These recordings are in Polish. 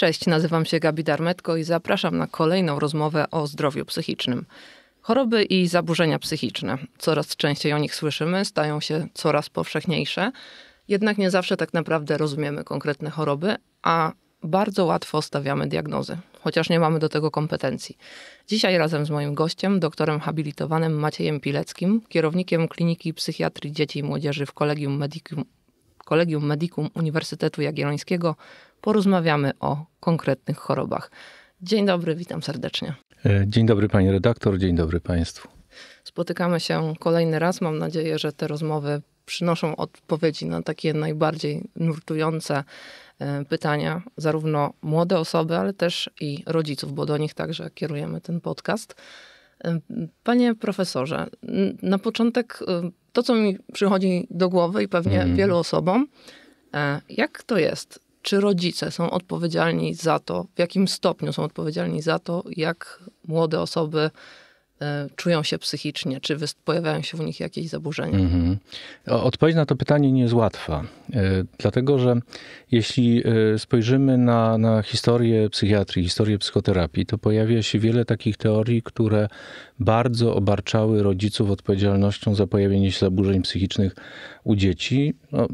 Cześć, nazywam się Gabi Darmetko i zapraszam na kolejną rozmowę o zdrowiu psychicznym. Choroby i zaburzenia psychiczne. Coraz częściej o nich słyszymy, stają się coraz powszechniejsze, jednak nie zawsze tak naprawdę rozumiemy konkretne choroby, a bardzo łatwo stawiamy diagnozy, chociaż nie mamy do tego kompetencji. Dzisiaj razem z moim gościem, doktorem habilitowanym Maciejem Pileckim, kierownikiem Kliniki Psychiatrii Dzieci i Młodzieży w Kolegium Medicum, Kolegium Medicum Uniwersytetu Jagiellońskiego, porozmawiamy o konkretnych chorobach. Dzień dobry, witam serdecznie. E, dzień dobry pani redaktor, dzień dobry państwu. Spotykamy się kolejny raz. Mam nadzieję, że te rozmowy przynoszą odpowiedzi na takie najbardziej nurtujące e, pytania, zarówno młode osoby, ale też i rodziców, bo do nich także kierujemy ten podcast. E, panie profesorze, na początek to, co mi przychodzi do głowy i pewnie mm. wielu osobom, jak to jest? czy rodzice są odpowiedzialni za to, w jakim stopniu są odpowiedzialni za to, jak młode osoby e, czują się psychicznie, czy pojawiają się w nich jakieś zaburzenia? Mhm. Odpowiedź na to pytanie nie jest łatwa, e, dlatego że jeśli e, spojrzymy na, na historię psychiatrii, historię psychoterapii, to pojawia się wiele takich teorii, które bardzo obarczały rodziców odpowiedzialnością za pojawienie się zaburzeń psychicznych u dzieci. No,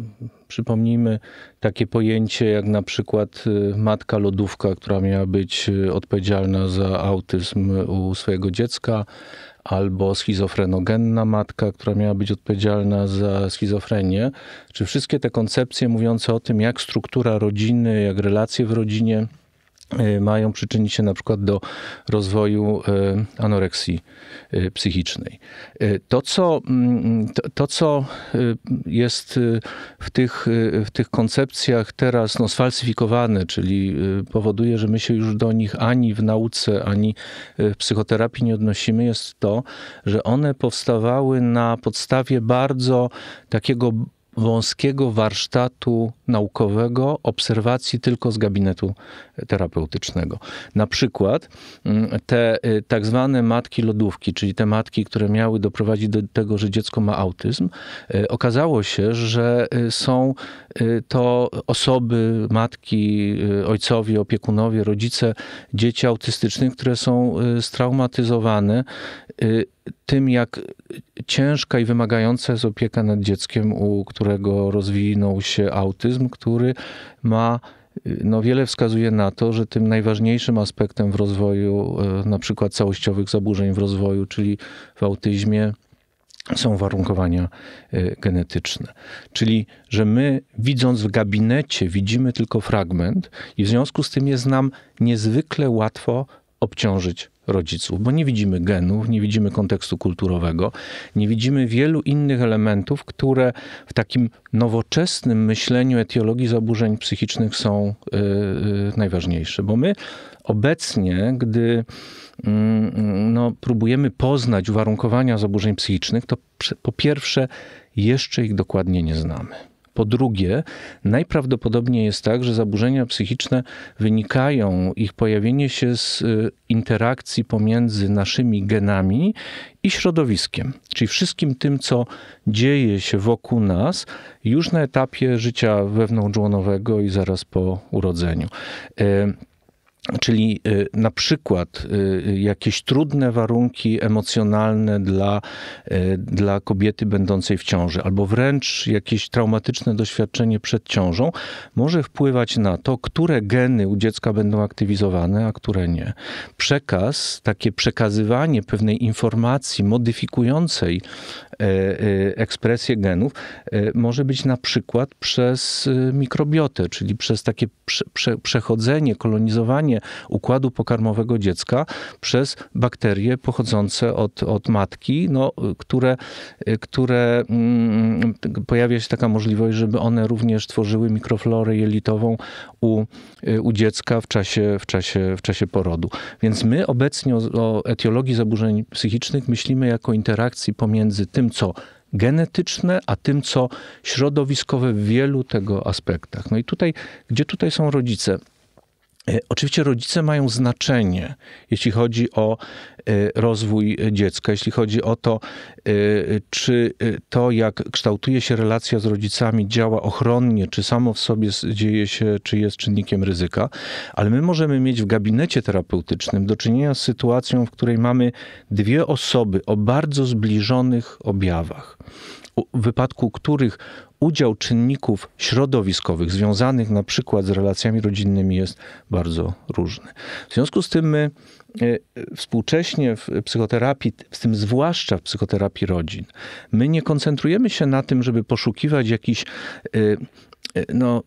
przypomnijmy takie pojęcie jak na przykład y, matka lodówka, która miała być y, odpowiedzialna za autyzm u swojego dziecka, albo schizofrenogenna matka, która miała być odpowiedzialna za schizofrenię. Czy wszystkie te koncepcje mówiące o tym, jak struktura rodziny, jak relacje w rodzinie, Y, mają przyczynić się na przykład do rozwoju y, anoreksji y, psychicznej. To, co, mm, to, to, co jest w tych, w tych koncepcjach teraz no, sfalsyfikowane, czyli powoduje, że my się już do nich ani w nauce, ani w psychoterapii nie odnosimy, jest to, że one powstawały na podstawie bardzo takiego wąskiego warsztatu naukowego, obserwacji tylko z gabinetu terapeutycznego. Na przykład mm, te y, tak zwane matki lodówki, czyli te matki, które miały doprowadzić do tego, że dziecko ma autyzm, y, okazało się, że y, są to osoby, matki, ojcowie, opiekunowie, rodzice dzieci autystycznych, które są straumatyzowane tym, jak ciężka i wymagająca jest opieka nad dzieckiem, u którego rozwinął się autyzm mechanizm, który ma y, no wiele wskazuje na to, że tym najważniejszym aspektem w rozwoju, y, na przykład całościowych zaburzeń w rozwoju, czyli w autyzmie, są warunkowania y, genetyczne. Czyli, że my widząc w gabinecie widzimy tylko fragment i w związku z tym jest nam niezwykle łatwo obciążyć rodziców, bo nie widzimy genów, nie widzimy kontekstu kulturowego, nie widzimy wielu innych elementów, które w takim nowoczesnym myśleniu etiologii zaburzeń psychicznych są yy, yy, najważniejsze. Bo my obecnie, gdy mm, mm, no, próbujemy poznać uwarunkowania zaburzeń psychicznych, to po pierwsze jeszcze ich dokładnie nie znamy. Po drugie, najprawdopodobniej jest tak, że zaburzenia psychiczne wynikają, ich pojawienie się z y, interakcji pomiędzy naszymi genami i środowiskiem, czyli wszystkim tym, co dzieje się wokół nas już na etapie życia wewnątrzłonowego i zaraz po urodzeniu. Y, Czyli y, na przykład y, jakieś trudne warunki emocjonalne dla, y, dla kobiety będącej w ciąży, albo wręcz jakieś traumatyczne doświadczenie przed ciążą, może wpływać na to, które geny u dziecka będą aktywizowane, a które nie. Przekaz, takie przekazywanie pewnej informacji modyfikującej e, e, ekspresję genów e, może być na przykład przez mikrobiotę, czyli przez takie prze przechodzenie, kolonizowanie, układu pokarmowego dziecka przez bakterie pochodzące od, od matki, no, które, które mm, pojawia się taka możliwość, żeby one również tworzyły mikroflorę jelitową u, u dziecka w czasie, w, czasie, w czasie porodu. Więc my obecnie o, o etiologii zaburzeń psychicznych myślimy jako interakcji pomiędzy tym, co genetyczne, a tym, co środowiskowe w wielu tego aspektach. No i tutaj, gdzie tutaj są rodzice? E, oczywiście rodzice mają znaczenie, jeśli chodzi o e, rozwój dziecka, jeśli chodzi o to, e, czy to, jak kształtuje się relacja z rodzicami, działa ochronnie, czy samo w sobie dzieje się, czy jest czynnikiem ryzyka, ale my możemy mieć w gabinecie terapeutycznym do czynienia z sytuacją, w której mamy dwie osoby o bardzo zbliżonych objawach w wypadku których udział czynników środowiskowych związanych na przykład z relacjami rodzinnymi jest bardzo różny. W związku z tym my e, współcześnie w psychoterapii, w tym zwłaszcza w psychoterapii rodzin, my nie koncentrujemy się na tym, żeby poszukiwać jakichś e, e, no,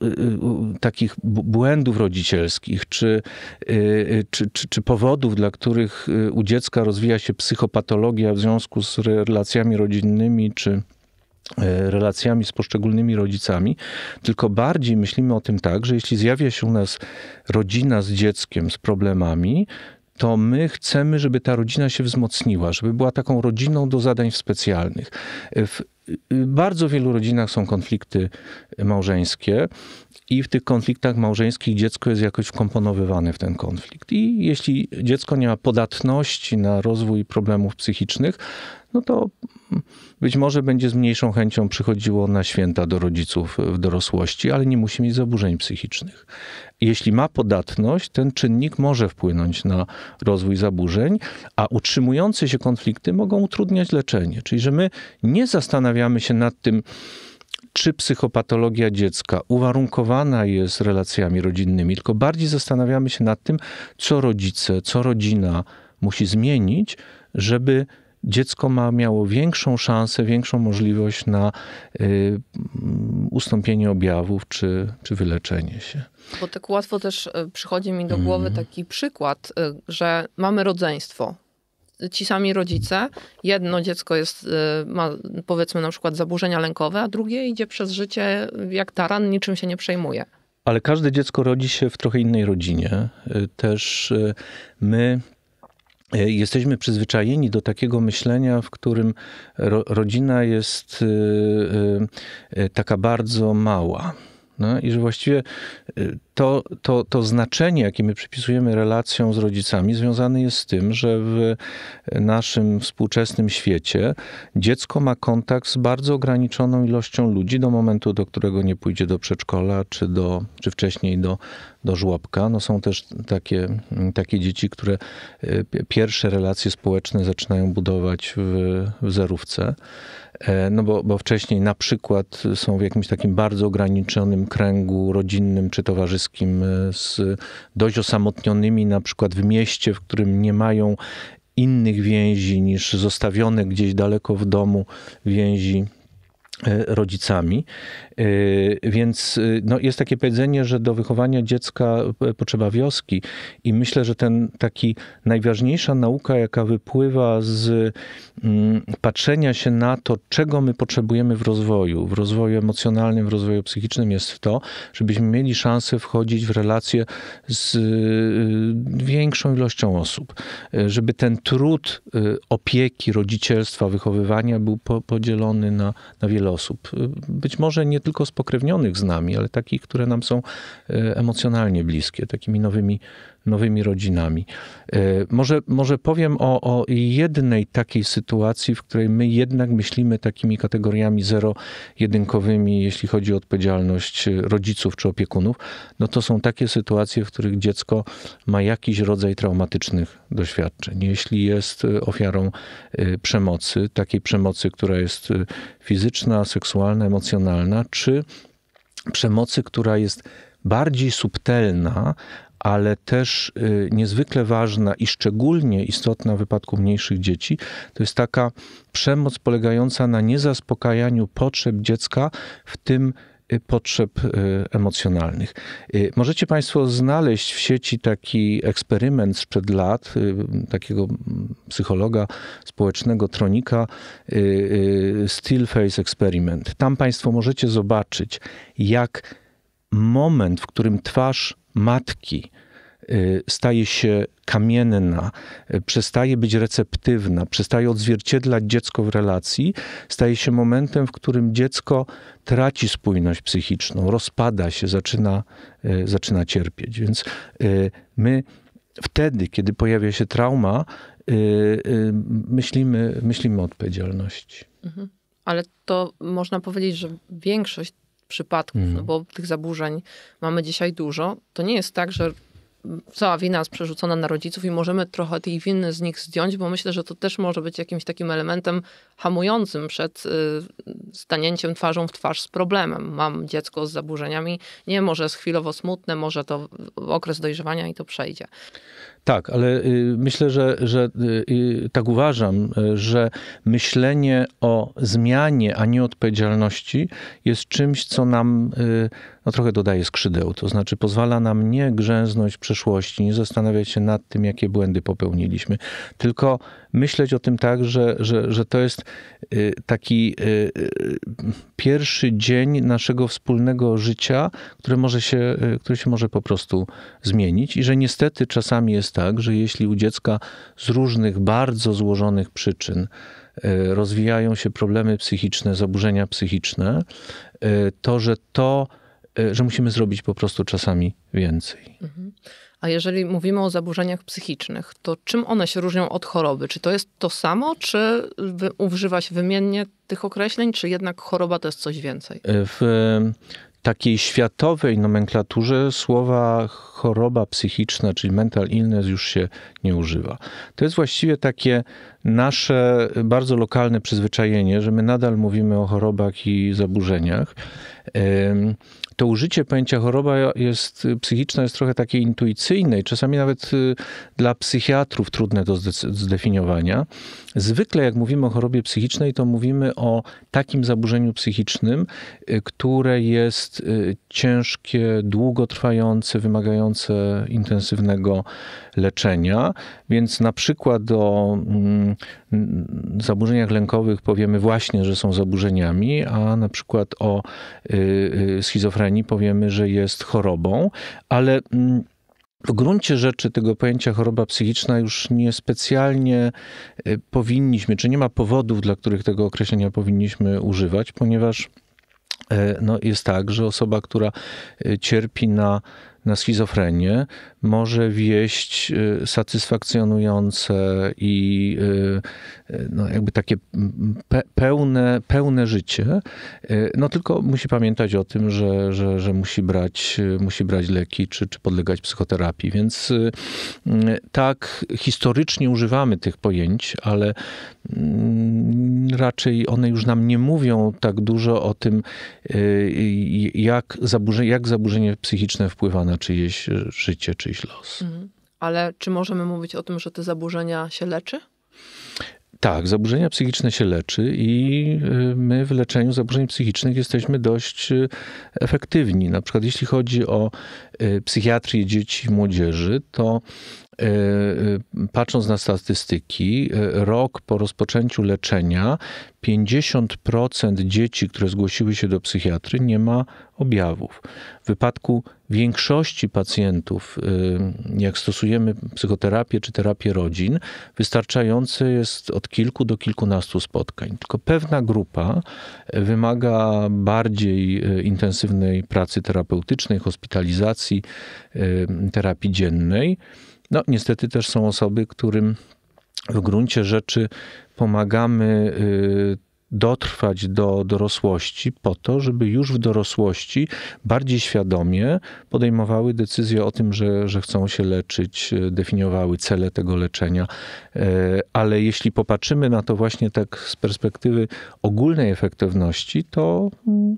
takich błędów rodzicielskich, czy, czy, czy, czy, powodów, dla których u dziecka rozwija się psychopatologia w związku z relacjami rodzinnymi, czy E, relacjami z poszczególnymi rodzicami, tylko bardziej myślimy o tym tak, że jeśli zjawia się u nas rodzina z dzieckiem, z problemami, to my chcemy, żeby ta rodzina się wzmocniła, żeby była taką rodziną do zadań specjalnych. E, w e, bardzo wielu rodzinach są konflikty małżeńskie i w tych konfliktach małżeńskich dziecko jest jakoś wkomponowywane w ten konflikt. I jeśli dziecko nie ma podatności na rozwój problemów psychicznych, no to być może będzie z mniejszą chęcią przychodziło na święta do rodziców w dorosłości, ale nie musi mieć zaburzeń psychicznych. Jeśli ma podatność, ten czynnik może wpłynąć na rozwój zaburzeń, a utrzymujące się konflikty mogą utrudniać leczenie. Czyli, że my nie zastanawiamy się nad tym, czy psychopatologia dziecka uwarunkowana jest relacjami rodzinnymi, tylko bardziej zastanawiamy się nad tym, co rodzice, co rodzina musi zmienić, żeby dziecko ma, miało większą szansę, większą możliwość na y, ustąpienie objawów czy, czy wyleczenie się. Bo tak łatwo też y, przychodzi mi do mhm. głowy taki przykład, y, że mamy rodzeństwo. Ci sami rodzice, jedno dziecko jest, y, ma powiedzmy na przykład zaburzenia lękowe, a drugie idzie przez życie jak taran, niczym się nie przejmuje. Ale każde dziecko rodzi się w trochę innej rodzinie. Też my E, jesteśmy przyzwyczajeni do takiego myślenia, w którym ro, rodzina jest y, y, y, taka bardzo mała. No, I że właściwie to, to, to znaczenie, jakie my przypisujemy relacjom z rodzicami, związane jest z tym, że w naszym współczesnym świecie dziecko ma kontakt z bardzo ograniczoną ilością ludzi do momentu, do którego nie pójdzie do przedszkola, czy, do, czy wcześniej do, do żłobka. No są też takie, takie dzieci, które e, pierwsze relacje społeczne zaczynają budować w, w zerówce. E, no bo, bo wcześniej na przykład są w jakimś takim bardzo ograniczonym kręgu rodzinnym czy towarzyskim Polskim e, z dość osamotnionymi, na przykład w mieście, w którym nie mają innych więzi niż zostawione gdzieś daleko w domu więzi e, rodzicami. Y, więc y, no, jest takie powiedzenie, że do wychowania dziecka y, potrzeba wioski i myślę, że ten taki najważniejsza nauka, jaka wypływa z mm, patrzenia się na to, czego my potrzebujemy w rozwoju, w rozwoju emocjonalnym, w rozwoju psychicznym jest to, żebyśmy mieli szansę wchodzić w relacje z większą ilością osób, żeby ten trud opieki, rodzicielstwa, wychowywania był podzielony na, na wiele osób. Być może nie tylko tylko spokrewnionych z nami, ale takich, które nam są e, emocjonalnie bliskie, takimi nowymi nowymi rodzinami. E, może, może powiem o, o jednej takiej sytuacji, w której my jednak myślimy takimi kategoriami zero-jedynkowymi, jeśli chodzi o odpowiedzialność e, rodziców czy opiekunów. No to są takie sytuacje, w których dziecko ma jakiś rodzaj traumatycznych doświadczeń. Jeśli jest e, ofiarą przemocy, takiej przemocy, która jest fizyczna, seksualna, emocjonalna, czy przemocy, która jest bardziej subtelna, ale też y, niezwykle ważna i szczególnie istotna w wypadku mniejszych dzieci, to jest taka przemoc polegająca na niezaspokajaniu potrzeb dziecka, w tym y, potrzeb y, emocjonalnych. Możecie Państwo znaleźć w sieci taki eksperyment sprzed lat takiego mm, psychologa społecznego Tronika, Still Face Experiment. Tam Państwo możecie zobaczyć, jak moment, w którym twarz matki y, staje się kamienna, y, przestaje być receptywna, przestaje odzwierciedlać dziecko w relacji, staje się momentem, w którym dziecko traci spójność psychiczną, rozpada się, zaczyna, y, zaczyna cierpieć. Więc my wtedy, kiedy pojawia się trauma, myślimy, myślimy o odpowiedzialności. Mhm. Ale to można powiedzieć, że większość przypadków, no mhm. bo tych zaburzeń mamy dzisiaj dużo. To nie jest tak, że cała wina jest przerzucona na rodziców i możemy trochę tej winy z nich zdjąć, bo myślę, że to też może być jakimś takim elementem hamującym przed y, stanięciem twarzą w twarz z problemem. Mam dziecko z zaburzeniami, nie, może jest chwilowo smutne, może to okres dojrzewania i to przejdzie. Tak, ale y, myślę, że, że y, tak uważam, że myślenie o zmianie, a nie odpowiedzialności jest czymś, co nam no, trochę dodaje skrzydeł. To znaczy pozwala nam nie grzęznąć w przeszłości, nie zastanawiać się nad tym, jakie błędy popełniliśmy, tylko myśleć o tym tak, że, że, że to jest y, taki y, y, pierwszy dzień naszego wspólnego życia, który może się, który się może po prostu zmienić i że niestety czasami jest tak, że jeśli u dziecka z różnych bardzo złożonych przyczyn rozwijają się problemy psychiczne, zaburzenia psychiczne, to że to, że musimy zrobić po prostu czasami więcej. Mhm. A jeżeli mówimy o zaburzeniach psychicznych, to czym one się różnią od choroby? Czy to jest to samo, czy używa się wymiennie tych określeń, czy jednak choroba to jest coś więcej? E, w e, takiej światowej nomenklaturze słowa choroba psychiczna, czyli mental illness, już się nie używa. To jest właściwie takie nasze bardzo lokalne przyzwyczajenie, że my nadal mówimy o chorobach i zaburzeniach to użycie pojęcia choroba jest, y, psychiczna jest trochę takie intuicyjne i czasami nawet y, dla psychiatrów trudne do zdefiniowania. Zwykle jak mówimy o chorobie psychicznej, to mówimy o takim zaburzeniu psychicznym, y, które jest ciężkie, długotrwające, wymagające intensywnego leczenia. Więc na przykład do mm, zaburzeniach lękowych powiemy właśnie, że są zaburzeniami, a na przykład o y, y, schizofrenii powiemy, że jest chorobą, ale mm, w gruncie rzeczy tego pojęcia choroba psychiczna już niespecjalnie y, powinniśmy, czy nie ma powodów, dla których tego określenia powinniśmy używać, ponieważ no, jest tak, że osoba, która cierpi na na schizofrenię może wieść y, satysfakcjonujące i y, no jakby takie pe pełne, pełne życie. E, no tylko musi pamiętać o tym, że, że, że musi, brać, musi brać leki czy, czy podlegać psychoterapii. Więc e, tak historycznie używamy tych pojęć, ale mm, raczej one już nam nie mówią tak dużo o tym, e, jak zaburzenie, jak zaburzenie psychiczne wpływa na czyjeś życie, czyjś los. Mhm. Ale czy możemy mówić o tym, że te zaburzenia się leczy? Tak, zaburzenia psychiczne się leczy i y, my w leczeniu zaburzeń psychicznych jesteśmy dość y, efektywni. Na przykład jeśli chodzi o y, psychiatrię dzieci i młodzieży, to E, e, patrząc na statystyki, e, rok po rozpoczęciu leczenia 50% dzieci, które zgłosiły się do psychiatry, nie ma objawów. W wypadku większości pacjentów, jak stosujemy psychoterapię czy terapię rodzin, wystarczające jest od kilku do kilkunastu spotkań. Tylko pewna grupa wymaga bardziej intensywnej pracy terapeutycznej, hospitalizacji, terapii dziennej. No, niestety też są osoby, którym w gruncie rzeczy pomagamy y, dotrwać do dorosłości po to, żeby już w dorosłości bardziej świadomie podejmowały decyzje o tym, że, że chcą się leczyć, e, definiowały cele tego leczenia. E, ale jeśli popatrzymy na to właśnie tak z perspektywy ogólnej efektywności, to, mm,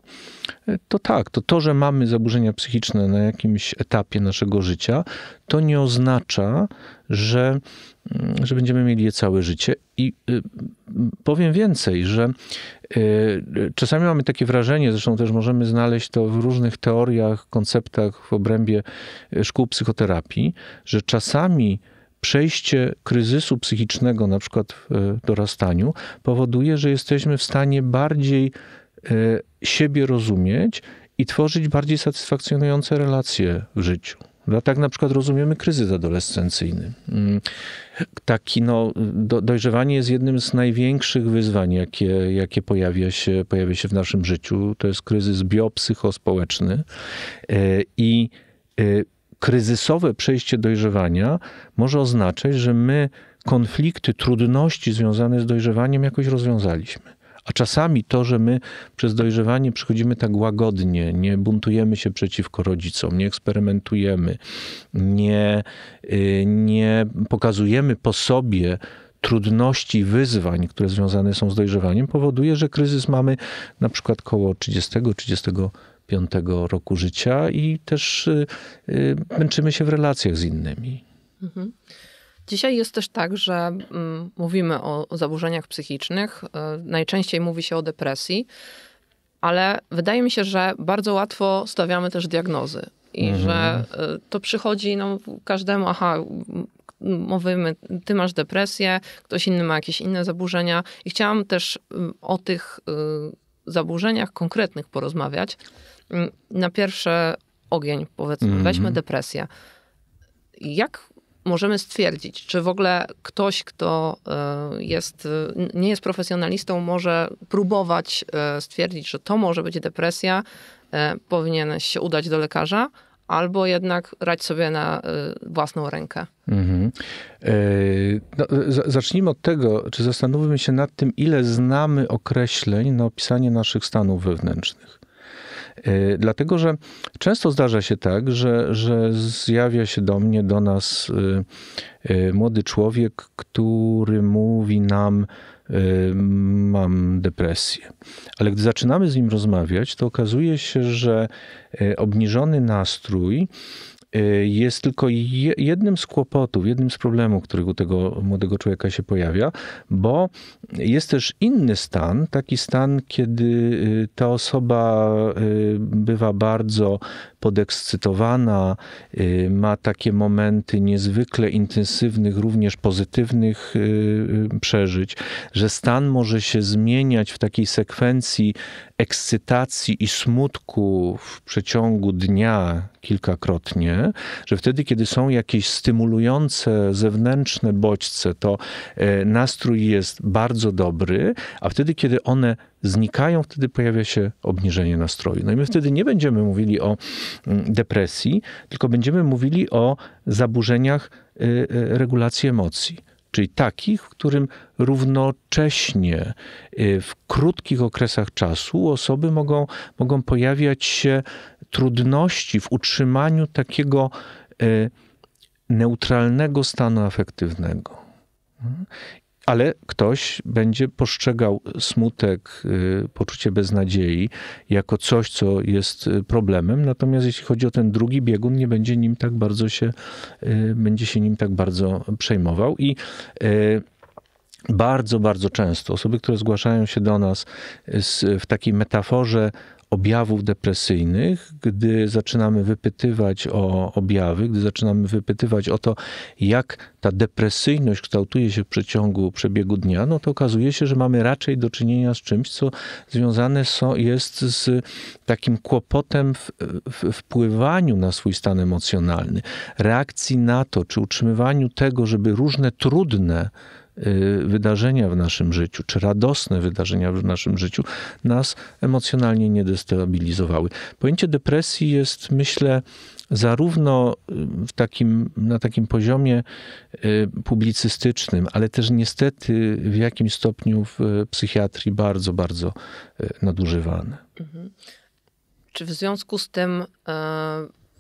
e, to tak, to to, że mamy zaburzenia psychiczne na jakimś etapie naszego życia, to nie oznacza, że Mm, że będziemy mieli je całe życie. I y, powiem więcej, że y, y, czasami mamy takie wrażenie, zresztą też możemy znaleźć to w różnych teoriach, konceptach w obrębie szkół psychoterapii, że czasami przejście kryzysu psychicznego, na przykład w dorastaniu, powoduje, że jesteśmy w stanie bardziej siebie rozumieć i tworzyć bardziej satysfakcjonujące relacje w życiu. Prawda? No tak na przykład rozumiemy kryzys adolescencyjny. Mm, taki, no, do, dojrzewanie jest jednym z największych wyzwań, jakie, jakie pojawia, się, pojawia się w naszym życiu. To jest kryzys biopsychospołeczny e, i e, kryzysowe przejście dojrzewania może oznaczać, że my konflikty, trudności związane z dojrzewaniem jakoś rozwiązaliśmy a czasami to, że my przez dojrzewanie przychodzimy tak łagodnie, nie buntujemy się przeciwko rodzicom, nie eksperymentujemy, nie, y, nie pokazujemy po sobie trudności, wyzwań, które związane są z dojrzewaniem, powoduje, że kryzys mamy na przykład około 30-35 roku życia i też y, y, męczymy się w relacjach z innymi. Mhm. Dzisiaj jest też tak, że mm, mówimy o zaburzeniach psychicznych, e, najczęściej mówi się o depresji, ale wydaje mi się, że bardzo łatwo stawiamy też diagnozy i mhm. że e, to przychodzi no, każdemu, aha, mówimy, ty masz depresję, ktoś inny ma jakieś inne zaburzenia i chciałam też mm, o tych e, zaburzeniach konkretnych porozmawiać. Mm, na pierwsze ogień, powiedzmy, mhm. weźmy depresję. Jak możemy stwierdzić, czy w ogóle ktoś, kto e, jest, nie jest profesjonalistą, może próbować e, stwierdzić, że to może być depresja, e, powinien się udać do lekarza, albo jednak rać sobie na własną rękę. Mhm. No, zacznijmy od tego, czy zastanówmy się nad tym, ile znamy określeń na opisanie naszych stanów wewnętrznych. Y, dlatego, że często zdarza się tak, że, że zjawia się do mnie, do nas y, y, młody człowiek, który mówi nam, mam depresję. Ale gdy zaczynamy z nim rozmawiać, to okazuje się, że obniżony nastrój Y, jest tylko jednym z kłopotów, jednym z problemów, który u tego młodego człowieka się pojawia, bo jest też inny stan, taki stan, kiedy y, ta osoba y, bywa bardzo podekscytowana, ma takie momenty niezwykle intensywnych, również pozytywnych przeżyć, że stan może się zmieniać w takiej sekwencji ekscytacji i smutku w przeciągu dnia kilkakrotnie, że wtedy, kiedy są jakieś stymulujące zewnętrzne bodźce, to e, nastrój jest bardzo dobry, a wtedy, kiedy one znikają, wtedy pojawia się obniżenie nastroju. No i my wtedy nie będziemy mówili o mm, depresji, tylko będziemy mówili o zaburzeniach e, e, regulacji emocji czyli takich, w którym równocześnie y, w krótkich okresach czasu osoby mogą, mogą pojawiać się trudności w utrzymaniu takiego y, neutralnego stanu afektywnego ale ktoś będzie postrzegał smutek, y, poczucie beznadziei jako coś, co jest y, problemem. Natomiast jeśli chodzi o ten drugi biegun, nie będzie nim tak bardzo się, y, będzie się nim tak bardzo przejmował. I bardzo, bardzo często osoby, które zgłaszają się do nas w takiej metaforze objawów depresyjnych, gdy zaczynamy wypytywać o objawy, gdy zaczynamy wypytywać o to, jak ta depresyjność kształtuje się w przeciągu przebiegu dnia, no to okazuje się, że mamy raczej do czynienia z czymś, co związane jest z takim kłopotem w, w, wpływaniu na swój stan emocjonalny, reakcji na to, czy utrzymywaniu tego, żeby różne trudne Y, wydarzenia w naszym życiu, czy radosne wydarzenia w naszym życiu, nas emocjonalnie nie destabilizowały. Pojęcie depresji jest, myślę, zarówno y, w takim, na takim poziomie y, publicystycznym, ale też niestety w jakimś stopniu w psychiatrii bardzo, bardzo nadużywane. Mhm. Czy w związku z tym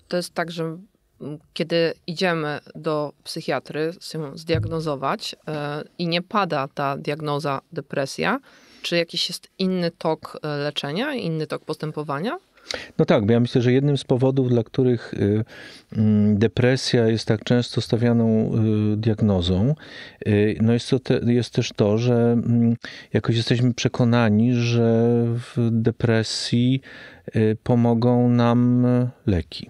to jest tak, że kiedy idziemy do psychiatry, się zdiagnozować e, i nie pada ta diagnoza depresja, czy jakiś jest inny tok e, leczenia, inny tok postępowania? No tak, bo ja myślę, że jednym z powodów, dla których y, mm, depresja jest tak często stawianą y, diagnozą, y, no jest, to te, jest też to, że mm, jakoś jesteśmy przekonani, że w depresji pomogą nam leki.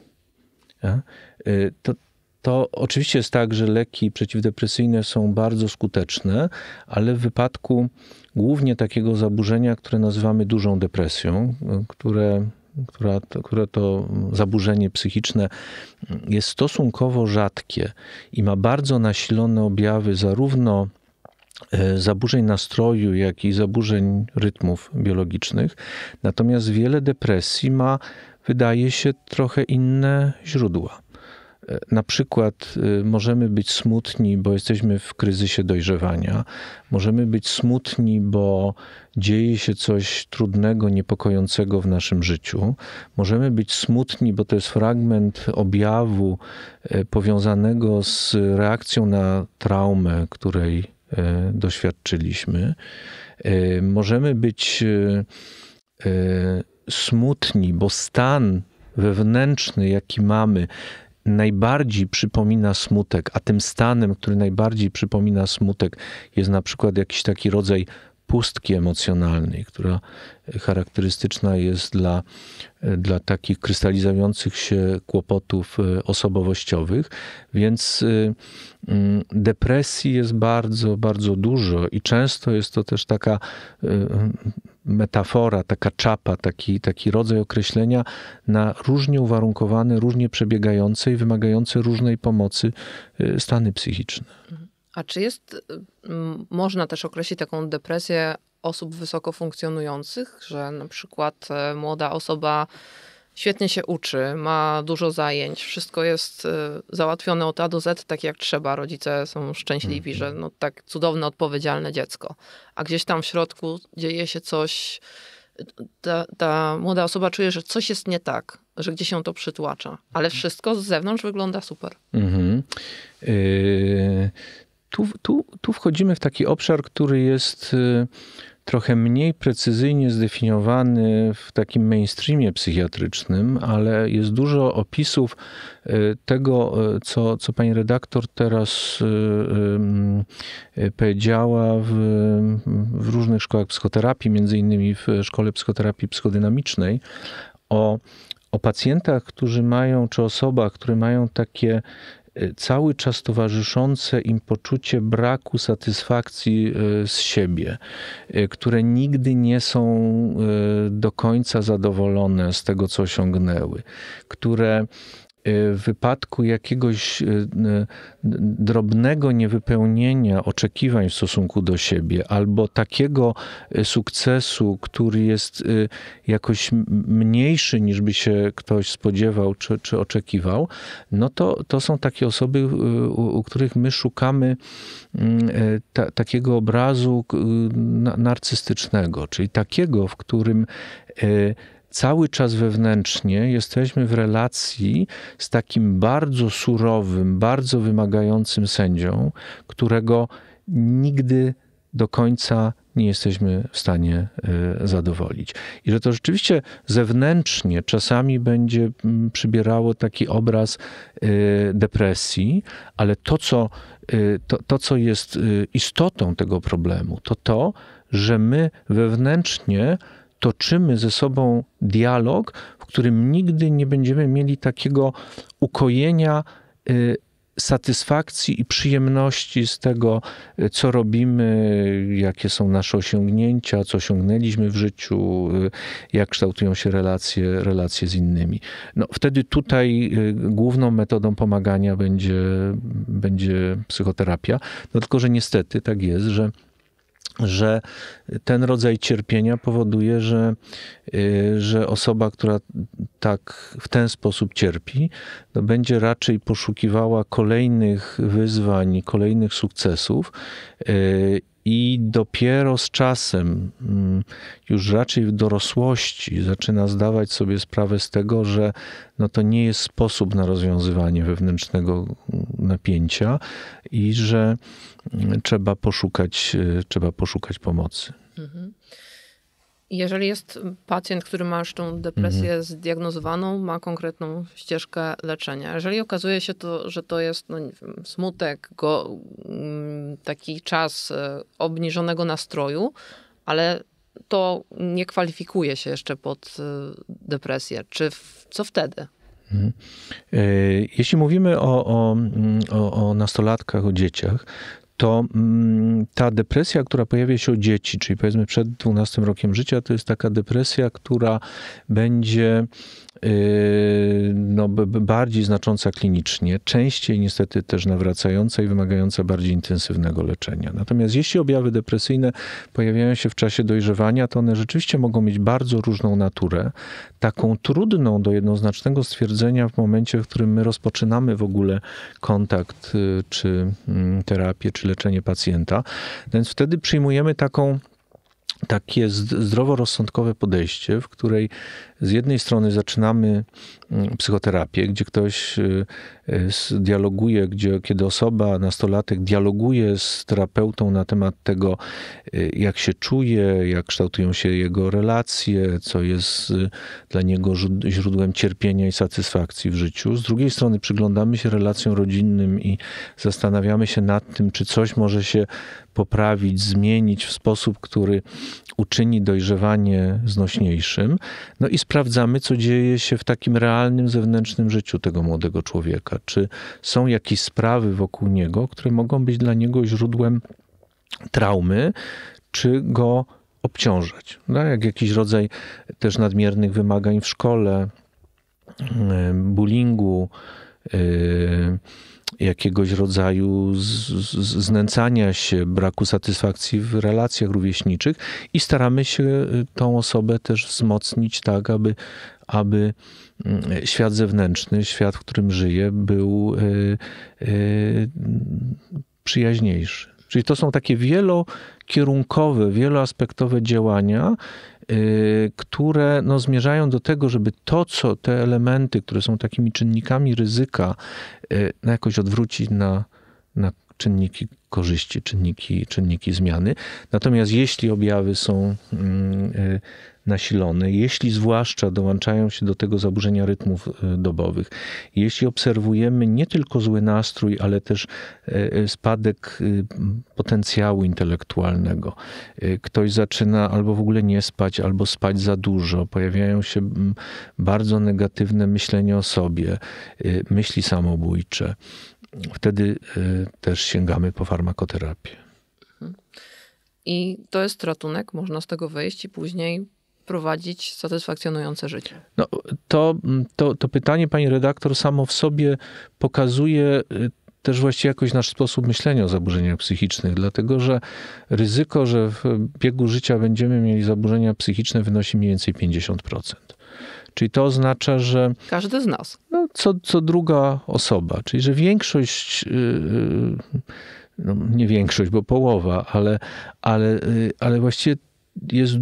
Ja? Y, to, to oczywiście jest tak, że leki przeciwdepresyjne są bardzo skuteczne, ale w wypadku głównie takiego zaburzenia, które nazywamy dużą depresją, y, które, która, które to zaburzenie psychiczne y, jest stosunkowo rzadkie i ma bardzo nasilone objawy zarówno zaburzeń nastroju, jak i zaburzeń rytmów biologicznych. Natomiast wiele depresji ma, wydaje się, trochę inne źródła. E, na przykład y, możemy być smutni, bo jesteśmy w kryzysie dojrzewania, możemy być smutni, bo dzieje się coś trudnego, niepokojącego w naszym życiu, możemy być smutni, bo to jest fragment objawu e, powiązanego z reakcją na traumę, której e, doświadczyliśmy. Możemy być smutni, bo stan wewnętrzny, jaki mamy, najbardziej przypomina smutek, a tym stanem, który najbardziej przypomina smutek, jest na przykład jakiś taki rodzaj pustki emocjonalnej, która charakterystyczna jest dla, dla takich krystalizujących się kłopotów e, osobowościowych, więc e, mm, depresji jest bardzo, bardzo dużo i często jest to też taka e, metafora, taka czapa, taki, taki rodzaj określenia na różnie uwarunkowane, różnie przebiegające i wymagające różnej pomocy stany psychiczne. A czy jest, y, można też określić taką depresję osób wysoko funkcjonujących, że na przykład e, młoda osoba świetnie się uczy, ma dużo zajęć, wszystko jest y, załatwione od A do Z tak jak trzeba. Rodzice są szczęśliwi, że mhm. no tak cudowne, odpowiedzialne dziecko. A gdzieś tam w środku dzieje się coś, ta, ta młoda osoba czuje, że coś jest nie tak, że gdzieś się to przytłacza, ale mhm. wszystko z zewnątrz wygląda super. Mhm. Yy, tu, tu, tu wchodzimy w taki obszar, który jest y, trochę mniej precyzyjnie zdefiniowany w takim mainstreamie psychiatrycznym, ale jest dużo opisów y, tego, y, co, co pani redaktor teraz powiedziała w, w różnych szkołach psychoterapii, między innymi w Szkole Psychoterapii Psychodynamicznej, o o pacjentach, którzy mają, czy osobach, które mają takie Y, cały czas towarzyszące im poczucie braku satysfakcji y, z siebie, y, które nigdy nie są do końca zadowolone z tego, co osiągnęły, które w y, wypadku jakiegoś y, drobnego niewypełnienia oczekiwań w stosunku do siebie albo takiego y, sukcesu, który jest jakoś mniejszy niż by się ktoś spodziewał czy, czy oczekiwał, no to, to są takie osoby, u, u których my szukamy mm, ta, takiego obrazu narcystycznego, czyli takiego, w którym cały czas wewnętrznie jesteśmy w relacji z takim bardzo surowym, bardzo wymagającym sędzią, którego nigdy do końca nie jesteśmy w stanie e, zadowolić. I że to rzeczywiście zewnętrznie czasami będzie mm, przybierało taki obraz e, depresji, ale to, co, e, to, to, co jest istotą tego problemu, to to, że my wewnętrznie toczymy ze sobą dialog, w którym nigdy nie będziemy mieli takiego ukojenia, y, satysfakcji i przyjemności z tego, y, co robimy, jakie są nasze osiągnięcia, co osiągnęliśmy w życiu, y, jak kształtują się relacje, relacje z innymi. No, wtedy tutaj główną metodą pomagania będzie, będzie psychoterapia. No, tylko, że niestety tak jest, że że ten rodzaj cierpienia powoduje, że, y, że osoba, która tak w ten sposób cierpi, to no, będzie raczej poszukiwała kolejnych wyzwań, kolejnych sukcesów y, i dopiero z czasem, mm, już raczej w dorosłości, zaczyna zdawać sobie sprawę z tego, że no to nie jest sposób na rozwiązywanie wewnętrznego mm, napięcia i że mm, trzeba poszukać, y, trzeba poszukać pomocy. Mhm. Jeżeli jest pacjent, który ma już tą depresję mhm. zdiagnozowaną, ma konkretną ścieżkę leczenia. Jeżeli okazuje się to, że to jest no wiem, smutek, go, mm, taki czas e, obniżonego nastroju, ale to nie kwalifikuje się jeszcze pod e, depresję, czy w, co wtedy? Mhm. E, jeśli mówimy o, mm, o, o, nastolatkach, o dzieciach, to mm, ta depresja, która pojawia się u dzieci, czyli powiedzmy przed 12 rokiem życia, to jest taka depresja, która będzie Yy, no, bardziej znacząca klinicznie, częściej niestety też nawracająca i wymagająca bardziej intensywnego leczenia. Natomiast jeśli objawy depresyjne pojawiają się w czasie dojrzewania, to one rzeczywiście mogą mieć bardzo różną naturę, taką trudną do jednoznacznego stwierdzenia w momencie, w którym my rozpoczynamy w ogóle kontakt yy, czy mm, terapię, czy leczenie pacjenta. Więc wtedy przyjmujemy taką takie zdroworozsądkowe podejście, w której z jednej strony zaczynamy mm, psychoterapię, gdzie ktoś y, Y, dialoguje, gdzie, kiedy osoba, nastolatek dialoguje z terapeutą na temat tego, y, jak się czuje, jak kształtują się jego relacje, co jest y, dla niego źródłem cierpienia i satysfakcji w życiu. Z drugiej strony przyglądamy się relacjom rodzinnym i zastanawiamy się nad tym, czy coś może się poprawić, zmienić w sposób, który uczyni dojrzewanie znośniejszym. No i sprawdzamy, co dzieje się w takim realnym zewnętrznym życiu tego młodego człowieka czy są jakieś sprawy wokół niego, które mogą być dla niego źródłem traumy, czy go obciążać. No, jak jakiś rodzaj też nadmiernych wymagań w szkole, bullyingu, y, jakiegoś rodzaju znęcania się, braku satysfakcji w relacjach rówieśniczych i staramy się y, tą osobę też wzmocnić tak, aby, aby Mm, e, świat zewnętrzny, świat, w którym żyję, był e, e, przyjaźniejszy. Czyli to są takie wielokierunkowe, wieloaspektowe działania, które no, zmierzają do tego, żeby to, co te elementy, które są takimi czynnikami ryzyka, no, jakoś odwrócić na, na czynniki korzyści, czynniki, czynniki zmiany. Natomiast jeśli objawy są mm, nasilony, jeśli zwłaszcza dołączają się do tego zaburzenia rytmów e, dobowych, jeśli obserwujemy nie tylko zły nastrój, ale też e, e, spadek potencjału intelektualnego, ktoś zaczyna albo w ogóle nie spać, albo spać za dużo, pojawiają się bardzo negatywne myślenie o sobie, myśli samobójcze. Wtedy też sięgamy po farmakoterapię. Mhm. I to jest ratunek, można z tego wyjść i później prowadzić satysfakcjonujące życie? No, to, to, to pytanie, pani redaktor, samo w sobie pokazuje y, też właściwie jakoś nasz sposób myślenia o zaburzeniach psychicznych, dlatego że ryzyko, że w biegu życia będziemy mieli zaburzenia psychiczne wynosi mniej więcej 50%. Czyli to oznacza, że. Każdy z nas. No, co, co druga osoba, czyli że większość. Y, y, no, nie większość, bo połowa, ale, ale, ale właściwie jest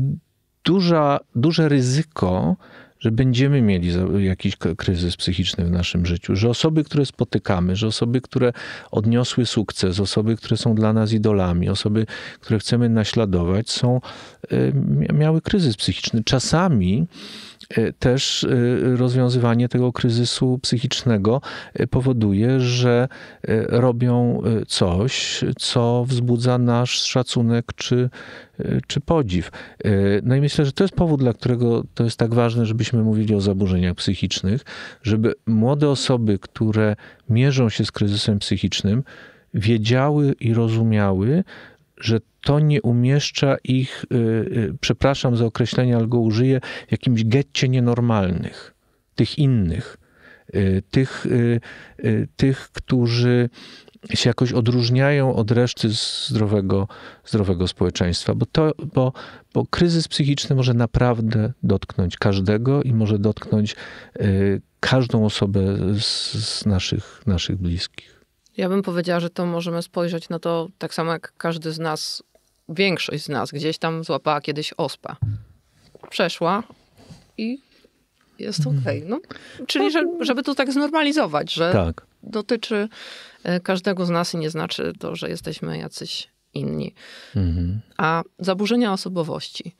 duża, duże ryzyko, że będziemy mieli jakiś kryzys psychiczny w naszym życiu, że osoby, które spotykamy, że osoby, które odniosły sukces, osoby, które są dla nas idolami, osoby, które chcemy naśladować, są, y, miały kryzys psychiczny. Czasami Y, też y, rozwiązywanie tego kryzysu psychicznego y, powoduje, że robią coś, co wzbudza nasz szacunek czy, czy podziw. No i myślę, że to jest powód, dla którego to jest tak ważne, żebyśmy mówili o zaburzeniach psychicznych, żeby młode osoby, które mierzą się z kryzysem psychicznym, wiedziały i rozumiały, że to nie umieszcza ich, y, y, przepraszam za określenie, ale go użyję, w jakimś getcie nienormalnych, tych innych, y, tych, tych którzy się jakoś odróżniają od reszty zdrowego, zdrowego społeczeństwa, bo, to, bo, bo kryzys psychiczny może naprawdę dotknąć każdego i może dotknąć każdą osobę z, z naszych, naszych bliskich. Ja bym powiedziała, że to możemy spojrzeć na to tak samo jak każdy z nas, większość z nas gdzieś tam złapała kiedyś ospę. Przeszła i jest mhm. okej. Okay. No, czyli, że, mhm. żeby to tak znormalizować, że tak. dotyczy e, każdego z nas i nie znaczy to, że jesteśmy jacyś inni. Mhm. A zaburzenia osobowości.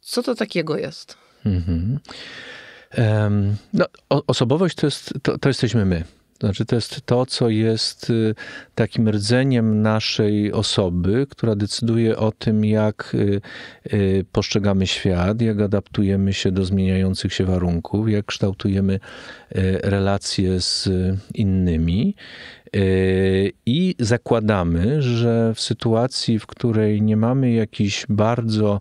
Co to takiego jest? Mhm. Um, no, osobowość to, jest, to, to jesteśmy my. Znaczy, to jest to, co jest y, takim rdzeniem naszej osoby, która decyduje o tym, jak y, y, postrzegamy świat, jak adaptujemy się do zmieniających się warunków, jak kształtujemy relacje z innymi. I zakładamy, że w sytuacji, w której nie mamy jakichś bardzo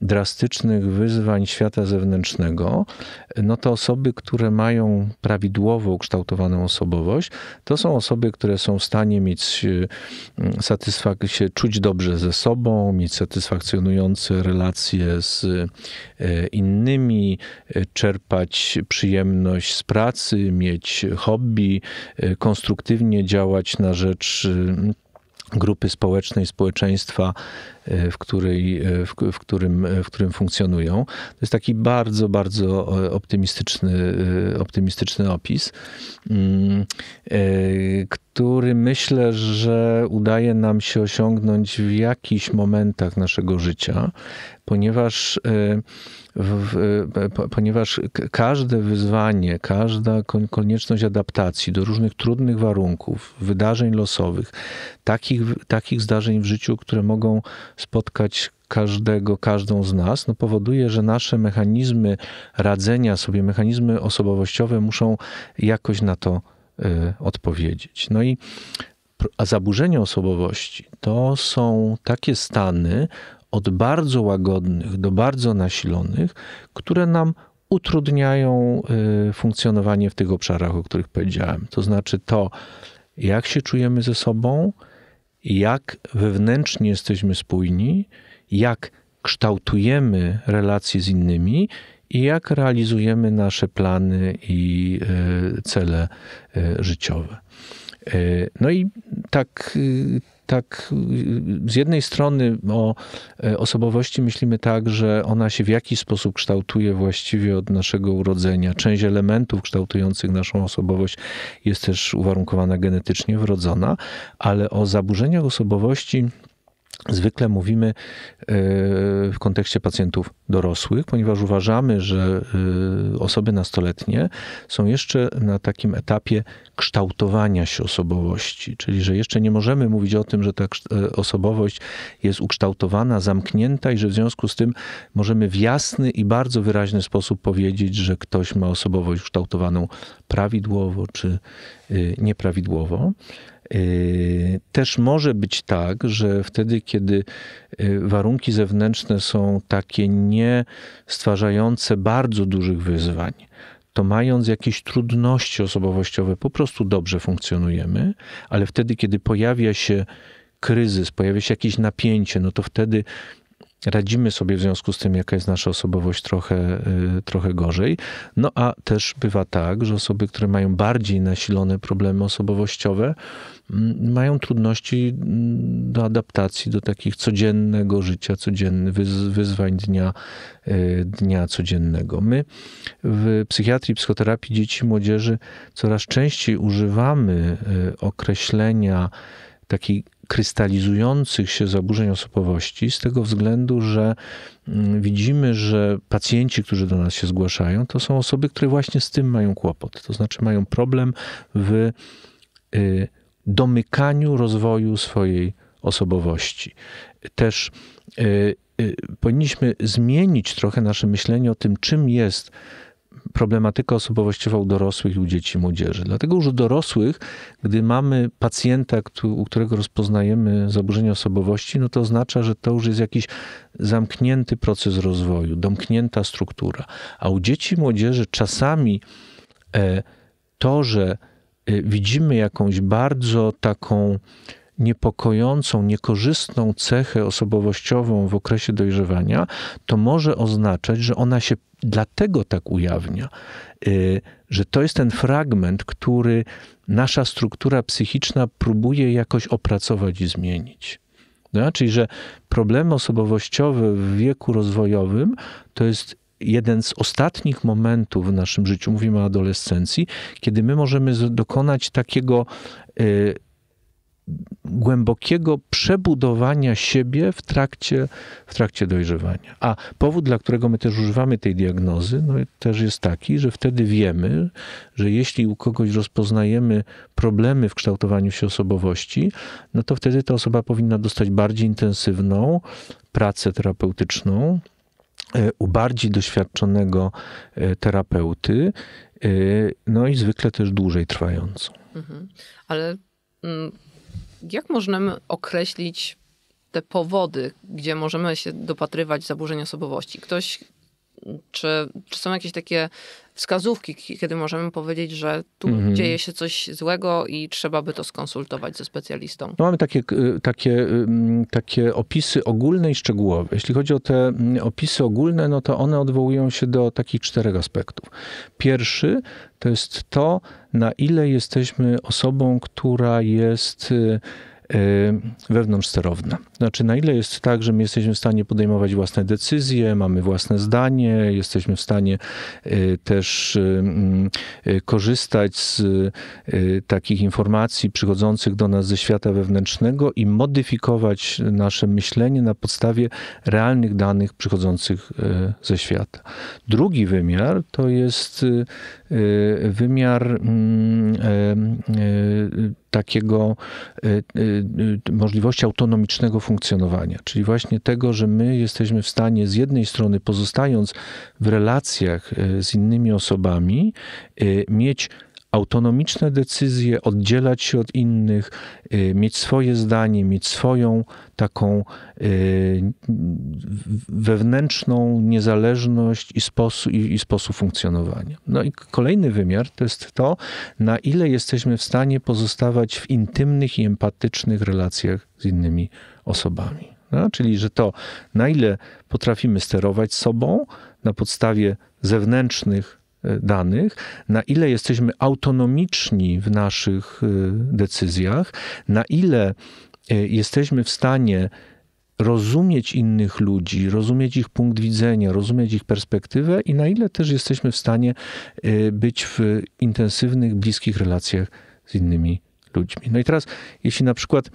drastycznych wyzwań świata zewnętrznego, no to osoby, które mają prawidłowo ukształtowaną osobowość, to są osoby, które są w stanie mieć mm, satysfakcję, czuć dobrze ze sobą, mieć satysfakcjonujące relacje z e, innymi, e, czerpać przyjemność z pracy, mieć hobby, e, konstruktywnie działać na rzecz mm, grupy społecznej, społeczeństwa, e, w, której, e, w, w, którym, e, w którym funkcjonują. To jest taki bardzo, bardzo optymistyczny, optymistyczny opis, mm, który myślę, że udaje nam się osiągnąć w jakichś momentach naszego życia ponieważ, e, w, e, ponieważ każde wyzwanie, każda konieczność adaptacji do różnych trudnych warunków, wydarzeń losowych, takich, takich zdarzeń w życiu, które mogą spotkać każdego, każdą z nas, no powoduje, że nasze mechanizmy radzenia sobie, mechanizmy osobowościowe muszą jakoś na to e, odpowiedzieć. No i a zaburzenia osobowości to są takie stany, od bardzo łagodnych do bardzo nasilonych, które nam utrudniają y, funkcjonowanie w tych obszarach, o których powiedziałem. To znaczy to, jak się czujemy ze sobą, jak wewnętrznie jesteśmy spójni, jak kształtujemy relacje z innymi i jak realizujemy nasze plany i y, cele y, życiowe. No i tak tak z jednej strony o e, osobowości myślimy tak, że ona się w jakiś sposób kształtuje właściwie od naszego urodzenia. Część elementów kształtujących naszą osobowość jest też uwarunkowana genetycznie, wrodzona, ale o zaburzeniach osobowości zwykle mówimy e, w kontekście pacjentów dorosłych, ponieważ uważamy, że e, osoby nastoletnie są jeszcze na takim etapie kształtowania się osobowości, czyli że jeszcze nie możemy mówić o tym, że ta e, osobowość jest ukształtowana, zamknięta i że w związku z tym możemy w jasny i bardzo wyraźny sposób powiedzieć, że ktoś ma osobowość kształtowaną prawidłowo czy nieprawidłowo. Y, też może być tak, że wtedy, kiedy y, warunki zewnętrzne są takie nie stwarzające bardzo dużych wyzwań, to mając jakieś trudności osobowościowe, po prostu dobrze funkcjonujemy, ale wtedy, kiedy pojawia się kryzys, pojawia się jakieś napięcie, no to wtedy radzimy sobie w związku z tym, jaka jest nasza osobowość, trochę, y, trochę gorzej. No a też bywa tak, że osoby, które mają bardziej nasilone problemy osobowościowe, mm, mają trudności mm, do adaptacji do takich codziennego życia, codziennych wyzwań dnia, y, dnia codziennego. My w psychiatrii, psychoterapii dzieci i młodzieży coraz częściej używamy y, określenia takiej krystalizujących się zaburzeń osobowości z tego względu, że mm, widzimy, że pacjenci, którzy do nas się zgłaszają, to są osoby, które właśnie z tym mają kłopot. To znaczy mają problem w y, domykaniu rozwoju swojej osobowości. Też y, y, powinniśmy zmienić trochę nasze myślenie o tym, czym jest problematyka osobowościowa u dorosłych i u dzieci i młodzieży. Dlatego już u dorosłych, gdy mamy pacjenta, u którego rozpoznajemy zaburzenie osobowości, no to oznacza, że to już jest jakiś zamknięty proces rozwoju, domknięta struktura. A u dzieci i młodzieży czasami e, to, że e, widzimy jakąś bardzo taką niepokojącą, niekorzystną cechę osobowościową w okresie dojrzewania, to może oznaczać, że ona się dlatego tak ujawnia, y, że to jest ten fragment, który nasza struktura psychiczna próbuje jakoś opracować i zmienić. No, czyli, że problemy osobowościowe w wieku rozwojowym to jest jeden z ostatnich momentów w naszym życiu, mówimy o adolescencji, kiedy my możemy dokonać takiego y, głębokiego przebudowania siebie w trakcie, w trakcie dojrzewania. A powód, dla którego my też używamy tej diagnozy, no, też jest taki, że wtedy wiemy, że jeśli u kogoś rozpoznajemy problemy w kształtowaniu się osobowości, no to wtedy ta osoba powinna dostać bardziej intensywną pracę terapeutyczną, e, u bardziej doświadczonego e, terapeuty, e, no i zwykle też dłużej trwającą. Mhm. Ale mm, jak możemy określić te powody, gdzie możemy się dopatrywać zaburzeń osobowości? Ktoś czy, czy są jakieś takie wskazówki, kiedy możemy powiedzieć, że tu mhm. dzieje się coś złego i trzeba by to skonsultować ze specjalistą? No mamy takie, y, takie, takie opisy ogólne i szczegółowe. Jeśli chodzi o te mm, opisy ogólne, no to one odwołują się do takich czterech aspektów. Pierwszy to jest to, na ile jesteśmy osobą, która jest y, y, wewnątrzsterowna. Znaczy, na ile jest tak, że my jesteśmy w stanie podejmować własne decyzje, mamy własne zdanie, jesteśmy w stanie y, też y, y, korzystać z takich informacji przychodzących do nas ze świata wewnętrznego i modyfikować nasze myślenie na podstawie realnych danych przychodzących ze świata. Drugi wymiar to jest wymiar mm, takiego możliwości autonomicznego funkcjonowania, czyli właśnie tego, że my jesteśmy w stanie z jednej strony, pozostając w relacjach e, z innymi osobami, e, mieć autonomiczne decyzje, oddzielać się od innych, y, mieć swoje zdanie, mieć swoją taką y, wewnętrzną niezależność i sposób, i, sposób funkcjonowania. No i kolejny wymiar to jest to, na ile jesteśmy w stanie pozostawać w intymnych i empatycznych relacjach z innymi osobami. No, czyli, że to na ile potrafimy sterować sobą na podstawie zewnętrznych E, danych, na ile jesteśmy autonomiczni w naszych e, decyzjach, na ile e, jesteśmy w stanie rozumieć innych ludzi, rozumieć ich punkt widzenia, rozumieć ich perspektywę i na ile też jesteśmy w stanie być w intensywnych, bliskich relacjach z innymi ludźmi. No i teraz, jeśli na przykład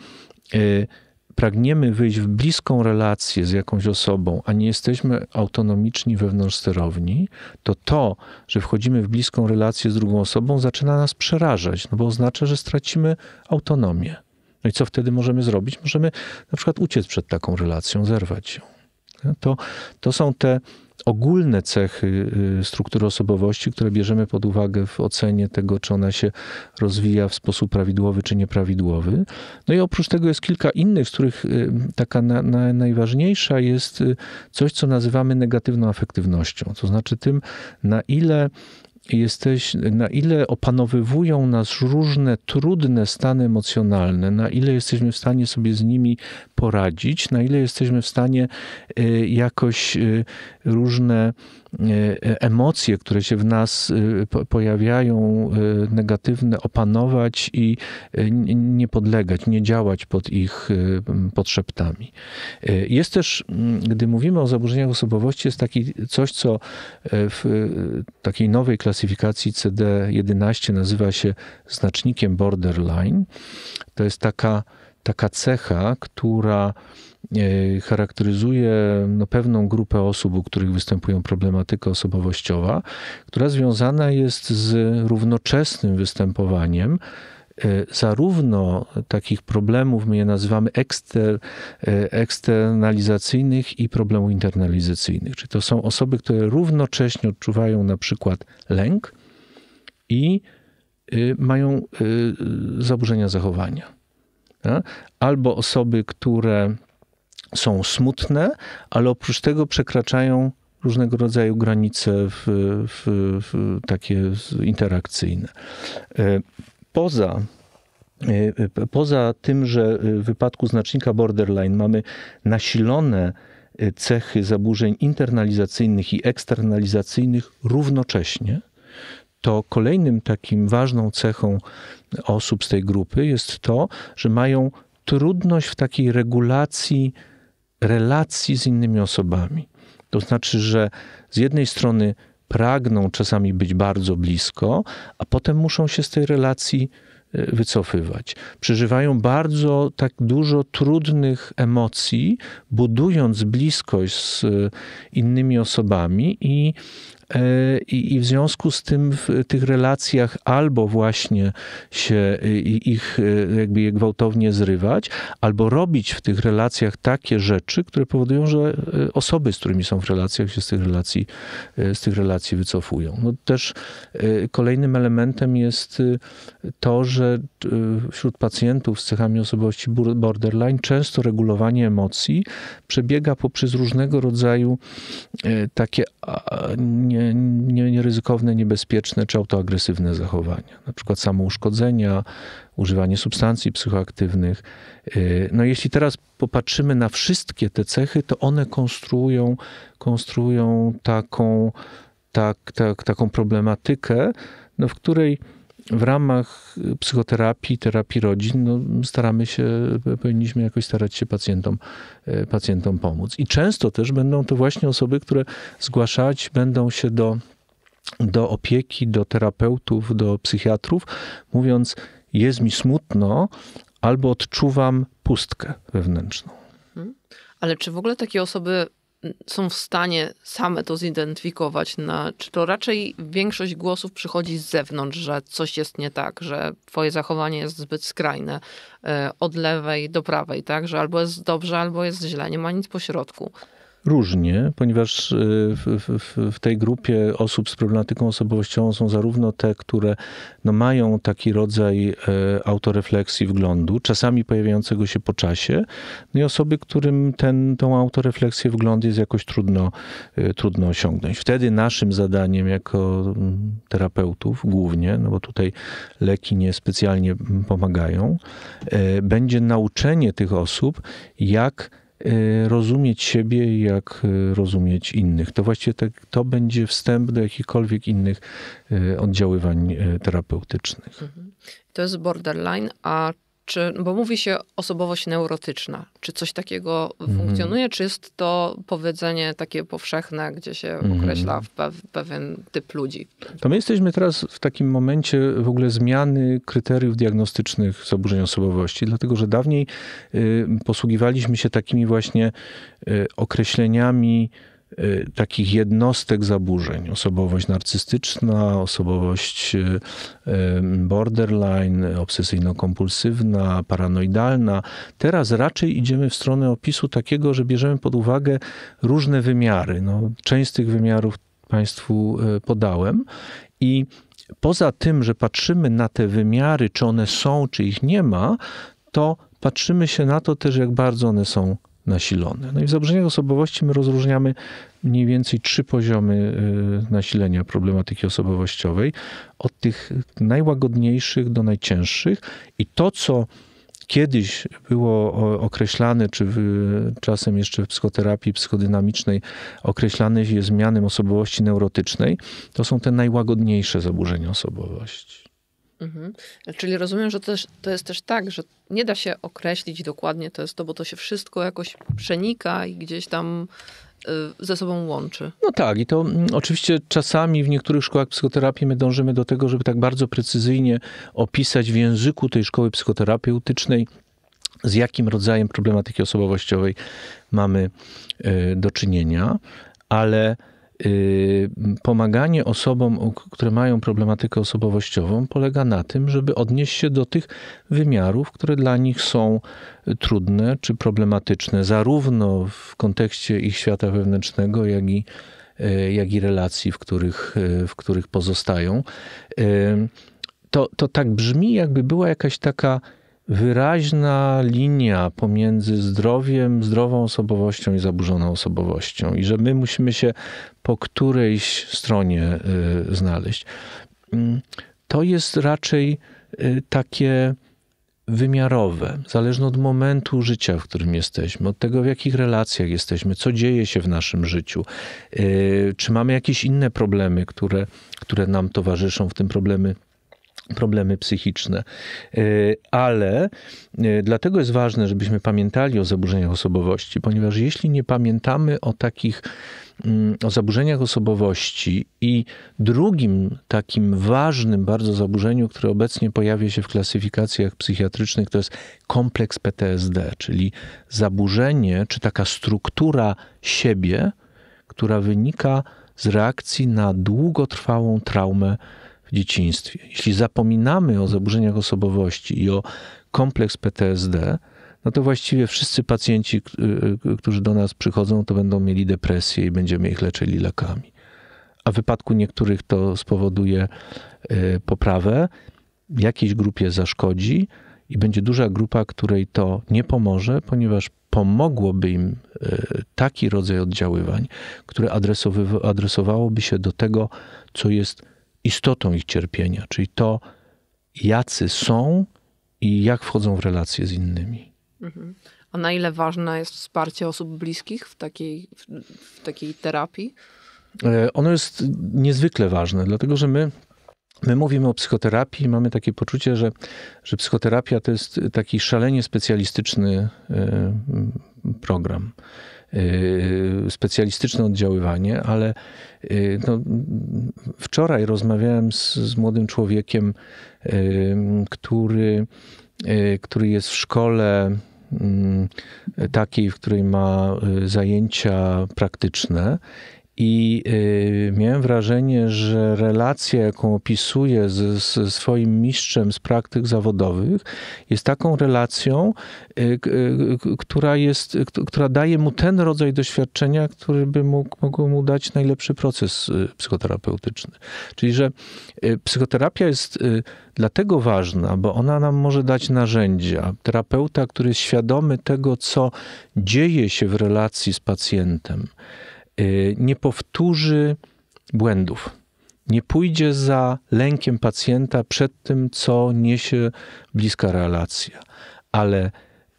pragniemy wyjść w bliską relację z jakąś osobą, a nie jesteśmy autonomiczni wewnątrz sterowni, to to, że wchodzimy w bliską relację z drugą osobą, zaczyna nas przerażać, no bo oznacza, że stracimy autonomię. No i co wtedy możemy zrobić? Możemy na przykład uciec przed taką relacją, zerwać ją. To, to są te ogólne cechy y, struktury osobowości, które bierzemy pod uwagę w ocenie tego, czy ona się rozwija w sposób prawidłowy czy nieprawidłowy. No i oprócz tego jest kilka innych, z których y, taka na, na najważniejsza jest y, coś, co nazywamy negatywną afektywnością, to znaczy tym, na ile jesteś, na ile opanowywują nas różne trudne stany emocjonalne, na ile jesteśmy w stanie sobie z nimi poradzić, na ile jesteśmy w stanie y, jakoś y, różne E, emocje, które się w nas e, pojawiają, e, negatywne, opanować i nie podlegać, nie działać pod ich podszeptami. Jest też, gdy mówimy o zaburzeniach osobowości, jest taki coś, co w takiej nowej klasyfikacji CD11 nazywa się znacznikiem borderline. To jest taka, taka cecha, która E, charakteryzuje no, pewną grupę osób, u których występują problematyka osobowościowa, która związana jest z równoczesnym występowaniem e, zarówno takich problemów, my je nazywamy ekster, e, eksternalizacyjnych i problemów internalizacyjnych. Czyli to są osoby, które równocześnie odczuwają na przykład lęk i y, mają y, zaburzenia zachowania. Tak? Albo osoby, które są smutne, ale oprócz tego przekraczają różnego rodzaju granice w, w, w takie interakcyjne. E, poza e, Poza tym, że w wypadku znacznika borderline mamy nasilone e, cechy zaburzeń internalizacyjnych i eksternalizacyjnych równocześnie, to kolejnym takim ważną cechą osób z tej grupy jest to, że mają trudność w takiej regulacji relacji z innymi osobami. To znaczy, że z jednej strony pragną czasami być bardzo blisko, a potem muszą się z tej relacji e, wycofywać. Przeżywają bardzo tak dużo trudnych emocji, budując bliskość z e, innymi osobami i E, I, I, w związku z tym w tych relacjach albo właśnie się e, ich e, jakby je gwałtownie zrywać, albo robić w tych relacjach takie rzeczy, które powodują, że osoby, z którymi są w relacjach, się z tych relacji, z tych relacji wycofują. No też kolejnym elementem jest to, że wśród pacjentów z cechami osobowości borderline często regulowanie emocji przebiega poprzez różnego rodzaju takie nie, nieryzykowne, niebezpieczne czy autoagresywne zachowania, na przykład samouszkodzenia, używanie substancji psychoaktywnych. Y, no jeśli teraz popatrzymy na wszystkie te cechy, to one konstruują, konstruują taką, tak, tak, taką problematykę, no, w której w ramach y, psychoterapii, terapii rodzin, no, staramy się, powinniśmy jakoś starać się pacjentom, y, pacjentom pomóc. I często też będą to właśnie osoby, które zgłaszać będą się do, do opieki, do terapeutów, do psychiatrów, mówiąc: Jest mi smutno, albo odczuwam pustkę wewnętrzną. Mhm. Ale czy w ogóle takie osoby są w stanie same to zidentyfikować, na, czy to raczej większość głosów przychodzi z zewnątrz, że coś jest nie tak, że twoje zachowanie jest zbyt skrajne, e, od lewej do prawej, tak, że albo jest dobrze, albo jest źle, nie ma nic po środku. Różnie, ponieważ y, w, w, w, tej grupie osób z problematyką osobowościową są zarówno te, które no mają taki rodzaj e, autorefleksji wglądu, czasami pojawiającego się po czasie, no i osoby, którym ten, tą autorefleksję wgląd jest jakoś trudno, y, trudno osiągnąć. Wtedy naszym zadaniem jako mm, terapeutów głównie, no bo tutaj leki nie specjalnie pomagają, e, będzie nauczenie tych osób, jak Y, rozumieć siebie, jak y, rozumieć innych. To właściwie tak, to będzie wstęp do jakichkolwiek innych y, oddziaływań terapeutycznych. Mhm. To jest borderline, a czy, bo mówi się osobowość neurotyczna. Czy coś takiego mhm. funkcjonuje, czy jest to powiedzenie takie powszechne, gdzie się mhm. określa pewien typ ludzi? To my jesteśmy teraz w takim momencie w ogóle zmiany kryteriów diagnostycznych zaburzeń osobowości, dlatego że dawniej y, posługiwaliśmy się takimi właśnie y, określeniami Y, takich jednostek zaburzeń. Osobowość narcystyczna, osobowość y, borderline, obsesyjno-kompulsywna, paranoidalna. Teraz raczej idziemy w stronę opisu takiego, że bierzemy pod uwagę różne wymiary. No, część z tych wymiarów Państwu y, podałem i poza tym, że patrzymy na te wymiary, czy one są, czy ich nie ma, to patrzymy się na to też, jak bardzo one są nasilone. No i w zaburzeniach osobowości my rozróżniamy mniej więcej trzy poziomy y, nasilenia problematyki osobowościowej, od tych najłagodniejszych do najcięższych i to, co kiedyś było określane, czy czasem jeszcze w psychoterapii psychodynamicznej określane jest mianem osobowości neurotycznej, to są te najłagodniejsze zaburzenia osobowości. Mhm. Czyli rozumiem, że to, to jest też tak, że nie da się określić dokładnie to jest to, bo to się wszystko jakoś przenika i gdzieś tam y, ze sobą łączy. No tak, i to mm, oczywiście czasami w niektórych szkołach psychoterapii my dążymy do tego, żeby tak bardzo precyzyjnie opisać w języku tej szkoły psychoterapeutycznej, z jakim rodzajem problematyki osobowościowej mamy y, do czynienia, ale Y, pomaganie osobom, które mają problematykę osobowościową, polega na tym, żeby odnieść się do tych wymiarów, które dla nich są trudne czy problematyczne, zarówno w kontekście ich świata wewnętrznego, jak i, y, jak i relacji, w których, y, w których pozostają. To, to tak brzmi, jakby była jakaś taka wyraźna linia pomiędzy zdrowiem, zdrową osobowością i zaburzoną osobowością, i że my musimy się po którejś stronie y, znaleźć. Mm, to jest raczej y, takie wymiarowe, zależne od momentu życia, w którym jesteśmy, od tego, w jakich relacjach jesteśmy, co dzieje się w naszym życiu, y, czy mamy jakieś inne problemy, które, które nam towarzyszą, w tym problemy problemy psychiczne. E, ale e, dlatego jest ważne, żebyśmy pamiętali o zaburzeniach osobowości, ponieważ jeśli nie pamiętamy o takich mm, o zaburzeniach osobowości i drugim takim ważnym bardzo zaburzeniu, które obecnie pojawia się w klasyfikacjach psychiatrycznych, to jest kompleks PTSD, czyli zaburzenie czy taka struktura siebie, która wynika z reakcji na długotrwałą traumę dzieciństwie, jeśli zapominamy o zaburzeniach osobowości i o kompleks PTSD, no to właściwie wszyscy pacjenci, y, którzy do nas przychodzą, to będą mieli depresję i będziemy ich leczyli lekami. A w wypadku niektórych to spowoduje y, poprawę, jakiejś grupie zaszkodzi i będzie duża grupa, której to nie pomoże, ponieważ pomogłoby im y, taki rodzaj oddziaływań, które adresowałoby się do tego, co jest istotą ich cierpienia, czyli to, jacy są i jak wchodzą w relacje z innymi. Mhm. A na ile ważne jest wsparcie osób bliskich w takiej, w, w takiej terapii? E, ono jest niezwykle ważne, dlatego że my My mówimy o psychoterapii i mamy takie poczucie, że, że psychoterapia to jest taki szalenie specjalistyczny e, program. Y, specjalistyczne oddziaływanie, ale y, no, wczoraj rozmawiałem z, z młodym człowiekiem, y, który, który jest w szkole takiej, w której ma zajęcia praktyczne i y, miałem wrażenie, że relacja, jaką opisuję ze, ze, swoim mistrzem z praktyk zawodowych, jest taką relacją, y, y, która, jest, która daje mu ten rodzaj doświadczenia, który by mógł, mógł mu dać najlepszy proces y, psychoterapeutyczny. Czyli, że y, psychoterapia jest y, dlatego ważna, bo ona nam może dać narzędzia. Terapeuta, który jest świadomy tego, co dzieje się w relacji z pacjentem Y, nie powtórzy błędów. Nie pójdzie za lękiem pacjenta przed tym, co niesie bliska relacja, ale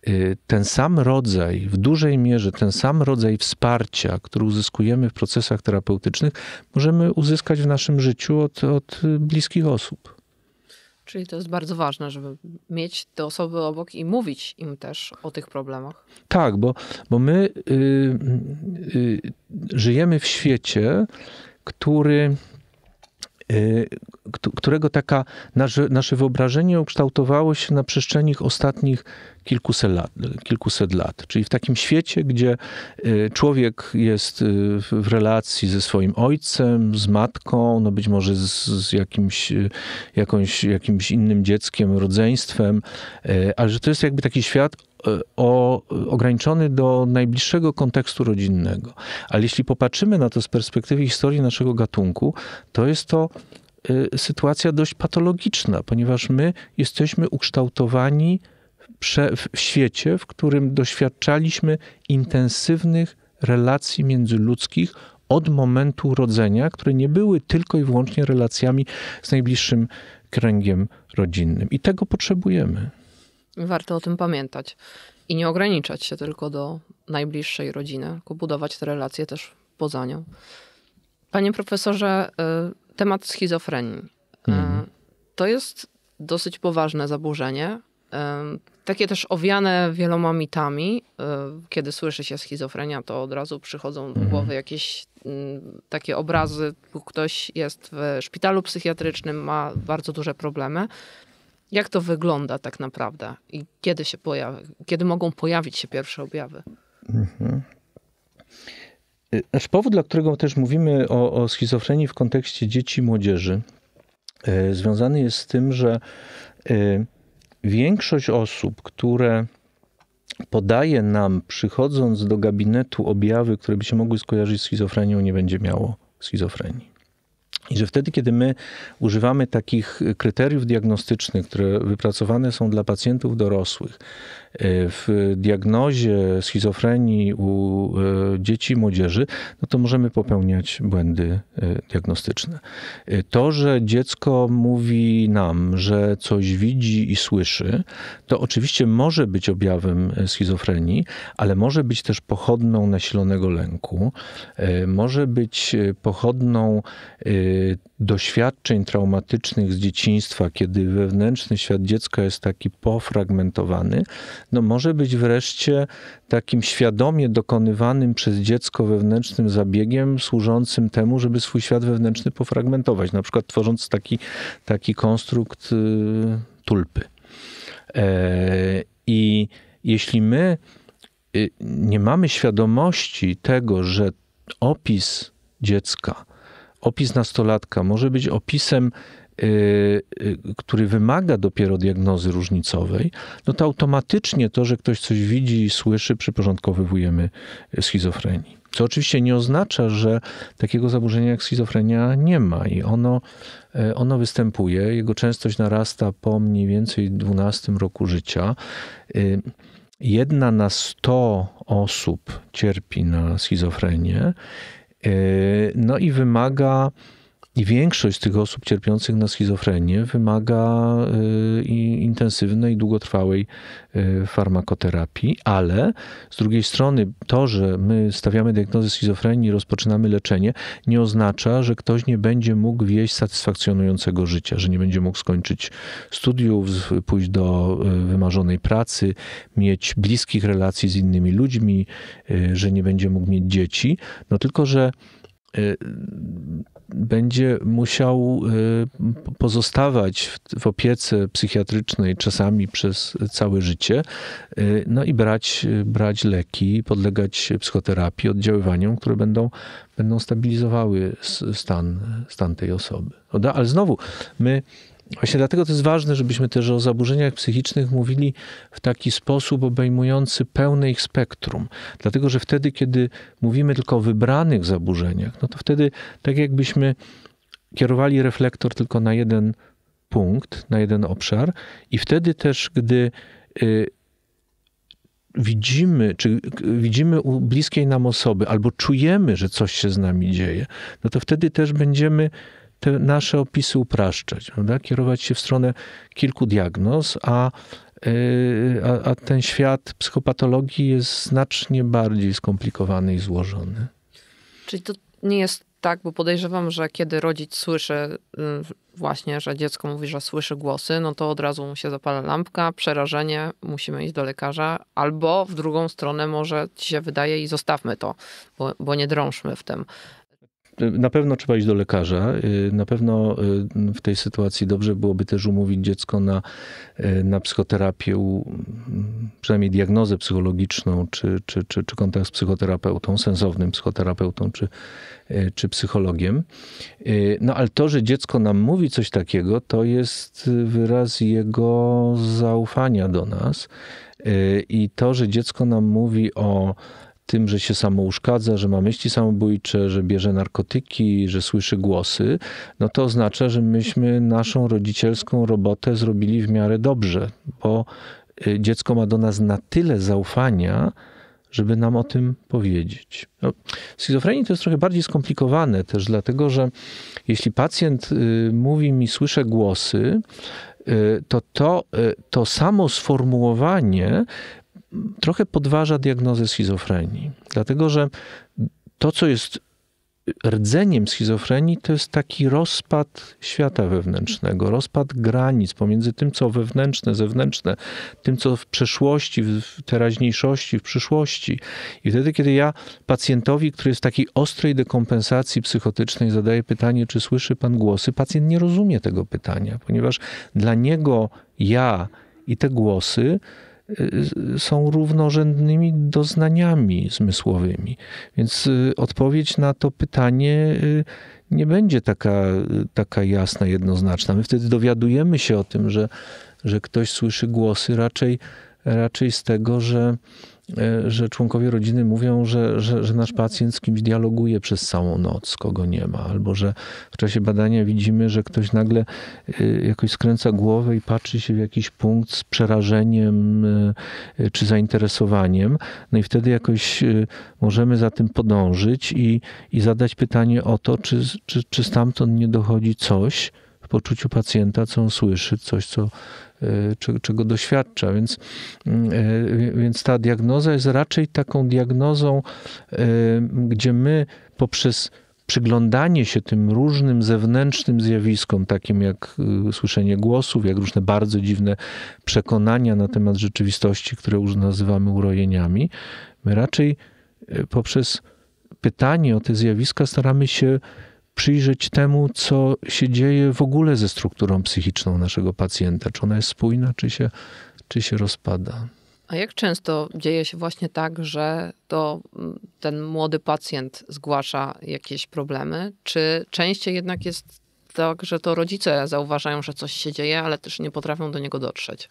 y, ten sam rodzaj, w dużej mierze ten sam rodzaj wsparcia, który uzyskujemy w procesach terapeutycznych, możemy uzyskać w naszym życiu od, od bliskich osób. Czyli to jest bardzo ważne, żeby mieć te osoby obok i mówić im też o tych problemach. Tak, bo, bo my y, y, y żyjemy w świecie, który Y, którego taka nasze, nasze wyobrażenie ukształtowało się na przestrzeni ostatnich kilkuset lat, kilkuset lat. Czyli w takim świecie, gdzie y, człowiek jest y, w relacji ze swoim ojcem, z matką, no być może z, z jakimś, jakąś, jakimś innym dzieckiem, rodzeństwem, ale że to jest jakby taki świat E, o, e, ograniczony do najbliższego kontekstu rodzinnego. Ale jeśli popatrzymy na to z perspektywy historii naszego gatunku, to jest to e, sytuacja dość patologiczna, ponieważ my jesteśmy ukształtowani w świecie, w którym doświadczaliśmy intensywnych relacji międzyludzkich od momentu urodzenia, które nie były tylko i wyłącznie relacjami z najbliższym kręgiem rodzinnym. I tego potrzebujemy. Warto o tym pamiętać i nie ograniczać się tylko do najbliższej rodziny, tylko budować te relacje też poza nią. Panie profesorze, y, temat schizofrenii. Y, mhm. To jest dosyć poważne zaburzenie. Y, takie też owiane wieloma mitami. Kiedy słyszy się schizofrenia, to od razu przychodzą do mhm. głowy jakieś mm, takie obrazy. Ktoś jest w szpitalu psychiatrycznym, ma bardzo duże problemy. Jak to wygląda tak naprawdę i kiedy się pojawi, kiedy mogą pojawić się pierwsze objawy? Mhm. Y, powód, dla którego też mówimy o, o schizofrenii w kontekście dzieci i młodzieży, y, związany jest z tym, że y, większość osób, które podaje nam, przychodząc do gabinetu, objawy, które by się mogły skojarzyć z schizofrenią, nie będzie miało schizofrenii. I że wtedy, kiedy my używamy takich kryteriów diagnostycznych, które wypracowane są dla pacjentów dorosłych, e, w diagnozie schizofrenii u e, dzieci i młodzieży, no to możemy popełniać błędy e, diagnostyczne. To, że dziecko mówi nam, że coś widzi i słyszy, to oczywiście może być objawem schizofrenii, ale może być też pochodną nasilonego lęku, może być pochodną doświadczeń traumatycznych z dzieciństwa, kiedy wewnętrzny świat dziecka jest taki pofragmentowany, no może być wreszcie takim świadomie dokonywanym przez dziecko wewnętrznym zabiegiem służącym temu, żeby swój świat wewnętrzny pofragmentować, na przykład tworząc taki, taki konstrukt y, tulpy. E, I jeśli my y, nie mamy świadomości tego, że opis dziecka, opis nastolatka może być opisem, y, y, który wymaga dopiero diagnozy różnicowej, no to automatycznie to, że ktoś coś widzi i słyszy, przyporządkowywujemy schizofrenii. Co oczywiście nie oznacza, że takiego zaburzenia jak schizofrenia nie ma i ono, e, ono występuje. Jego częstość narasta po mniej więcej 12 roku życia. Y, jedna na 100 osób cierpi na schizofrenię Yy, no i wymaga i większość z tych osób cierpiących na schizofrenię wymaga y, intensywnej, długotrwałej y, farmakoterapii, ale z drugiej strony to, że my stawiamy diagnozę schizofrenii i rozpoczynamy leczenie, nie oznacza, że ktoś nie będzie mógł wieść satysfakcjonującego życia, że nie będzie mógł skończyć studiów, pójść do y, wymarzonej pracy, mieć bliskich relacji z innymi ludźmi, że nie będzie mógł mieć dzieci. No tylko, że będzie musiał y, pozostawać w opiece psychiatrycznej czasami przez całe życie, y, no i brać, y, brać leki, podlegać psychoterapii, oddziaływaniom, które będą, będą stabilizowały stan, stan tej osoby. Ale znowu, my Właśnie dlatego to jest ważne, żebyśmy też o zaburzeniach psychicznych mówili w taki sposób obejmujący pełne ich spektrum. Dlatego, że wtedy, kiedy mówimy tylko o wybranych zaburzeniach, no to wtedy tak jakbyśmy kierowali reflektor tylko na jeden punkt, na jeden obszar, i wtedy też, gdy y, widzimy, czy widzimy u bliskiej nam osoby, albo czujemy, że coś się z nami dzieje, no to wtedy też będziemy te nasze opisy upraszczać, prawda? kierować się w stronę kilku diagnoz, a, y, a, a ten świat psychopatologii jest znacznie bardziej skomplikowany i złożony. Czyli to nie jest tak, bo podejrzewam, że kiedy rodzic słyszy y, właśnie, że dziecko mówi, że słyszy głosy, no to od razu mu się zapala lampka, przerażenie, musimy iść do lekarza, albo w drugą stronę może ci się wydaje i zostawmy to, bo, bo nie drążmy w tym na pewno trzeba iść do lekarza. Y, na pewno y, w tej sytuacji dobrze byłoby też umówić dziecko na, y, na psychoterapię, przynajmniej diagnozę psychologiczną, czy, czy, czy, czy kontakt z psychoterapeutą, sensownym psychoterapeutą, czy, czy psychologiem. No ale to, że dziecko nam mówi coś takiego, to jest wyraz jego zaufania do nas. I to, że dziecko nam mówi o tym, że się samo uszkadza, że ma myśli samobójcze, że bierze narkotyki, że słyszy głosy, no to oznacza, że myśmy naszą rodzicielską robotę zrobili w miarę dobrze, bo y, dziecko ma do nas na tyle zaufania, żeby nam o tym powiedzieć. No, w schizofrenii to jest trochę bardziej skomplikowane też, dlatego że jeśli pacjent y, mówi mi, słyszę głosy, y, to, to to samo sformułowanie trochę podważa diagnozę schizofrenii. Dlatego, że to, co jest rdzeniem schizofrenii, to jest taki rozpad świata wewnętrznego, rozpad granic pomiędzy tym, co wewnętrzne, zewnętrzne, tym, co w przeszłości, w teraźniejszości, w przyszłości. I wtedy, kiedy ja pacjentowi, który jest w takiej ostrej dekompensacji psychotycznej, zadaję pytanie, czy słyszy pan głosy, pacjent nie rozumie tego pytania, ponieważ dla niego ja i te głosy Y, są równorzędnymi doznaniami zmysłowymi. Więc y, odpowiedź na to pytanie y, nie będzie taka, taka jasna, jednoznaczna. My wtedy dowiadujemy się o tym, że, że ktoś słyszy głosy raczej, raczej z tego, że E, że członkowie rodziny mówią, że, że, że nasz pacjent z kimś dialoguje przez całą noc, kogo nie ma, albo że w czasie badania widzimy, że ktoś nagle e, jakoś skręca głowę i patrzy się w jakiś punkt z przerażeniem e, czy zainteresowaniem. No i wtedy jakoś możemy za tym podążyć i, i zadać pytanie o to, czy, czy, czy stamtąd nie dochodzi coś w poczuciu pacjenta, co on słyszy, coś, co Y, czego doświadcza. Więc, y, więc ta diagnoza jest raczej taką diagnozą, y, gdzie my poprzez przyglądanie się tym różnym zewnętrznym zjawiskom, takim jak słyszenie głosów, jak różne bardzo dziwne przekonania na temat rzeczywistości, które już nazywamy urojeniami, my raczej poprzez pytanie o te zjawiska staramy się przyjrzeć temu, co się dzieje w ogóle ze strukturą psychiczną naszego pacjenta. Czy ona jest spójna, czy się, czy się rozpada. A jak często dzieje się właśnie tak, że to mm, ten młody pacjent zgłasza jakieś problemy? Czy częściej jednak jest tak, że to rodzice zauważają, że coś się dzieje, ale też nie potrafią do niego dotrzeć?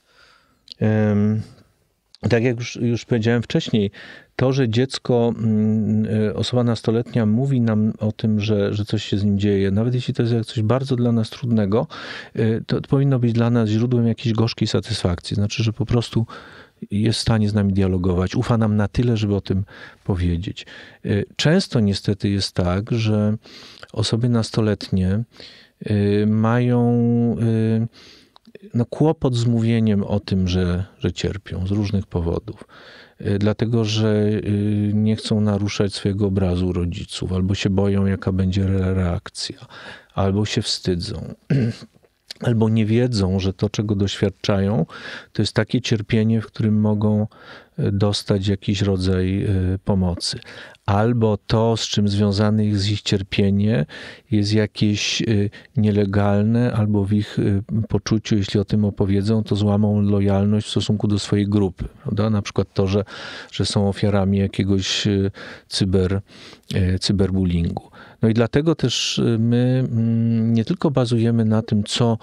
tak jak już, już powiedziałem wcześniej, to, że dziecko, mm, e, osoba nastoletnia mówi nam o tym, że, że coś się z nim dzieje, nawet jeśli to jest jak coś bardzo dla nas trudnego, e, to, to powinno być dla nas źródłem jakiejś gorzkiej satysfakcji. Znaczy, że po prostu jest w stanie z nami dialogować, ufa nam na tyle, żeby o tym powiedzieć. E, często niestety jest tak, że osoby nastoletnie mają no, kłopot z mówieniem o tym, że, że cierpią z różnych powodów. Y, dlatego, że y, nie chcą naruszać swojego obrazu rodziców, albo się boją, jaka będzie reakcja, albo się wstydzą. albo nie wiedzą, że to, czego doświadczają, to jest takie cierpienie, w którym mogą e, dostać jakiś rodzaj e, pomocy. Albo to, z czym związane jest ich cierpienie, jest jakieś e, nielegalne, albo w ich poczuciu, jeśli o tym opowiedzą, to złamą lojalność w stosunku do swojej grupy. Prawda? Na przykład to, że, że są ofiarami jakiegoś cyber, cyberbullyingu. No i dlatego też y, my mm, nie tylko bazujemy na tym, co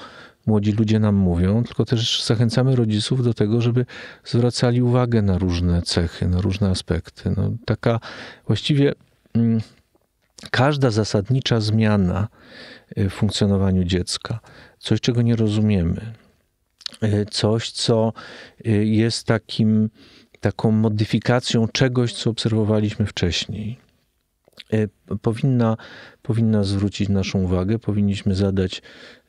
młodzi ludzie nam mówią, tylko też zachęcamy rodziców do tego, żeby zwracali uwagę na różne cechy, na różne aspekty. No, taka właściwie mm, każda zasadnicza zmiana y, w funkcjonowaniu dziecka, coś czego nie rozumiemy, y, coś co jest takim taką modyfikacją czegoś, co obserwowaliśmy wcześniej Y, powinna, powinna zwrócić naszą uwagę. Powinniśmy zadać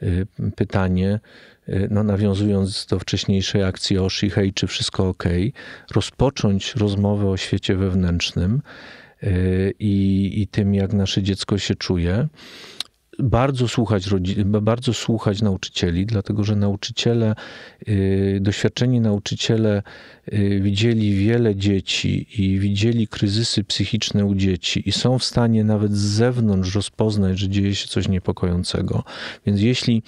y, pytanie, y, no nawiązując do wcześniejszej akcji Oshi, hej, czy wszystko ok? Rozpocząć rozmowę o świecie wewnętrznym i, i tym, jak nasze dziecko się czuje bardzo słuchać, bardzo słuchać nauczycieli, dlatego że nauczyciele, y, doświadczeni nauczyciele y, widzieli wiele dzieci i widzieli kryzysy psychiczne u dzieci i są w stanie nawet z zewnątrz rozpoznać, że dzieje się coś niepokojącego. Więc jeśli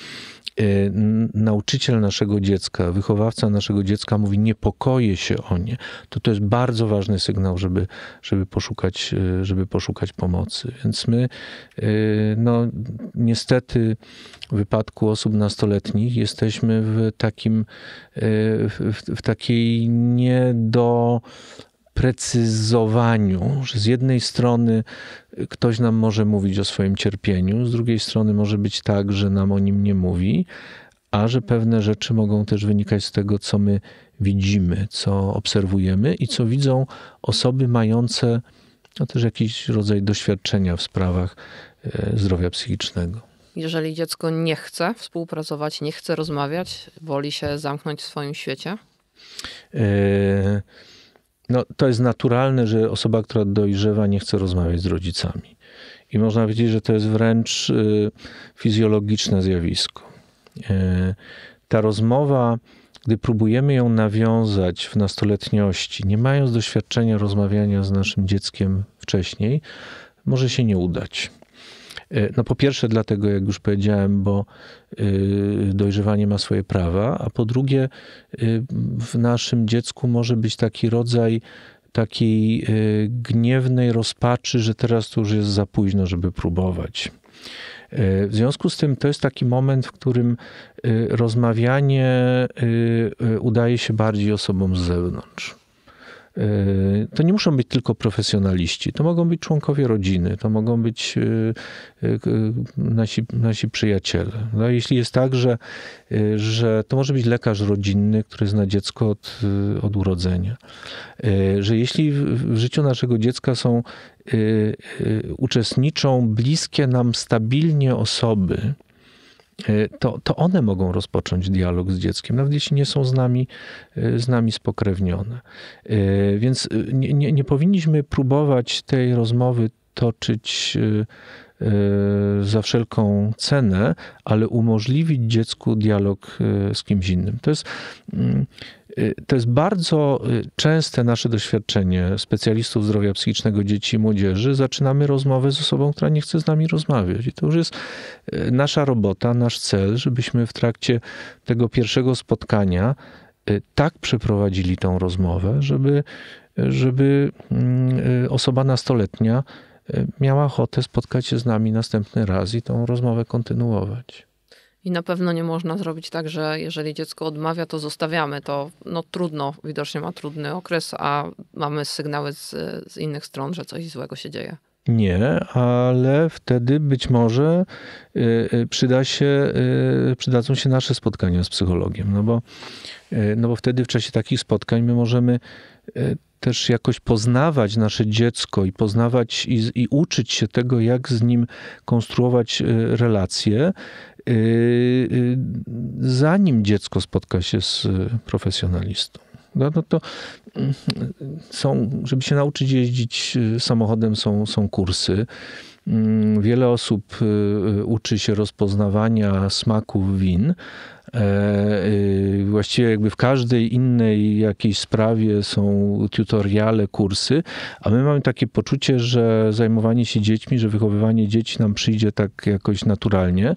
y, nauczyciel naszego dziecka, wychowawca naszego dziecka mówi niepokoje się o nie, to to jest bardzo ważny sygnał, żeby, żeby, poszukać, żeby poszukać pomocy. Więc my no, niestety w wypadku osób nastoletnich jesteśmy w takim, e, w, w takiej niedoprecyzowaniu, że z jednej strony ktoś nam może mówić o swoim cierpieniu, z drugiej strony może być tak, że nam o nim nie mówi, a że pewne rzeczy mogą też wynikać z tego, co my widzimy, co obserwujemy i co widzą osoby mające no, też jakiś rodzaj doświadczenia w sprawach E, zdrowia psychicznego. Jeżeli dziecko nie chce współpracować, nie chce rozmawiać, woli się zamknąć w swoim świecie? E, no, to jest naturalne, że osoba, która dojrzewa, nie chce rozmawiać z rodzicami. I można powiedzieć, że to jest wręcz e, fizjologiczne zjawisko. Ta rozmowa, gdy próbujemy ją nawiązać w nastoletniości, nie mając doświadczenia rozmawiania z naszym dzieckiem wcześniej, może się nie udać. E, no po pierwsze dlatego, jak już powiedziałem, bo e, dojrzewanie ma swoje prawa, a po drugie e, w naszym dziecku może być taki rodzaj takiej gniewnej rozpaczy, że teraz to już jest za późno, żeby próbować. W związku z tym to jest taki moment, w którym rozmawianie udaje się bardziej osobom z zewnątrz. E, to nie muszą być tylko profesjonaliści, to mogą być członkowie rodziny, to mogą być e, e, nasi, nasi przyjaciele. No, jeśli jest tak, że, że to może być lekarz rodzinny, który zna dziecko od, od urodzenia, że jeśli w życiu naszego dziecka są uczestniczą bliskie nam stabilnie osoby, Y, to, to one mogą rozpocząć dialog z dzieckiem, nawet jeśli nie są z nami, y, z nami spokrewnione. Y, więc nie, nie, nie powinniśmy próbować tej rozmowy toczyć za wszelką cenę, ale umożliwić dziecku dialog z kimś innym. To jest mm, Y, to jest bardzo y, częste nasze doświadczenie specjalistów zdrowia psychicznego dzieci i młodzieży. Zaczynamy rozmowę z osobą, która nie chce z nami rozmawiać. I to już jest y, nasza robota, nasz cel, żebyśmy w trakcie tego pierwszego spotkania tak przeprowadzili tą rozmowę, żeby, żeby mm, osoba nastoletnia miała ochotę spotkać się z nami następny raz i tą rozmowę kontynuować. I na pewno nie można zrobić tak, że jeżeli dziecko odmawia, to zostawiamy to. No trudno, widocznie ma trudny okres, a mamy sygnały z, z innych stron, że coś złego się dzieje. Nie, ale wtedy być może y, y, przyda się, y, przydadzą się nasze spotkania z psychologiem, no bo, no bo wtedy w czasie takich spotkań my możemy też jakoś poznawać nasze dziecko i poznawać i, i uczyć się tego, jak z nim konstruować relacje, Y, y, zanim dziecko spotka się z y, profesjonalistą. No, no to mm, są, żeby się nauczyć jeździć samochodem, są, są kursy. Mm, wiele osób y, y, uczy się rozpoznawania smaków win. E, y, właściwie jakby w każdej innej jakiejś sprawie są tutoriale, kursy, a my mamy takie poczucie, że zajmowanie się dziećmi, że wychowywanie dzieci nam przyjdzie tak jakoś naturalnie. E,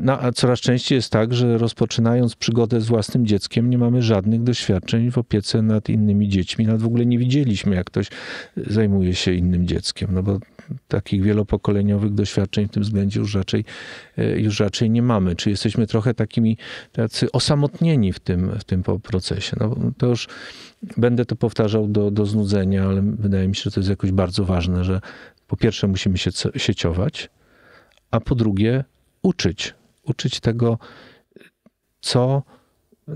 no a coraz częściej jest tak, że rozpoczynając przygodę z własnym dzieckiem, nie mamy żadnych doświadczeń w opiece nad innymi dziećmi. Nawet w ogóle nie widzieliśmy, jak ktoś zajmuje się innym dzieckiem, no bo takich wielopokoleniowych doświadczeń w tym względzie już raczej, e, już raczej nie mamy. Czy jesteśmy trochę takimi tacy osamotnieni w tym, w tym procesie? No, to już będę to powtarzał do, do znudzenia, ale wydaje mi się, że to jest jakoś bardzo ważne, że po pierwsze musimy się sieciować, a po drugie uczyć. Uczyć tego, co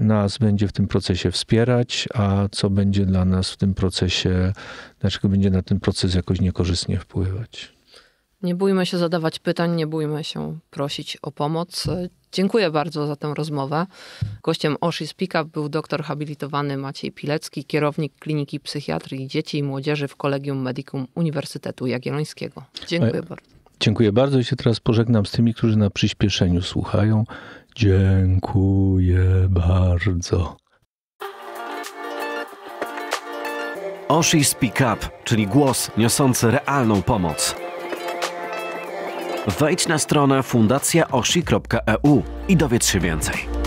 nas będzie w tym procesie wspierać, a co będzie dla nas w tym procesie, dlaczego znaczy, będzie na ten proces jakoś niekorzystnie wpływać. Nie bójmy się zadawać pytań, nie bójmy się prosić o pomoc. Dziękuję bardzo za tę rozmowę. Gościem Oshi Speak Up był doktor habilitowany Maciej Pilecki, kierownik Kliniki Psychiatrii Dzieci i Młodzieży w Kolegium Medicum Uniwersytetu Jagiellońskiego. Dziękuję e, bardzo. Dziękuję bardzo i się teraz pożegnam z tymi, którzy na przyspieszeniu słuchają Dziękuję bardzo. Oshi Speak Up, czyli głos niosący realną pomoc. Wejdź na stronę fundacjaoshi.eu i dowiedz się więcej.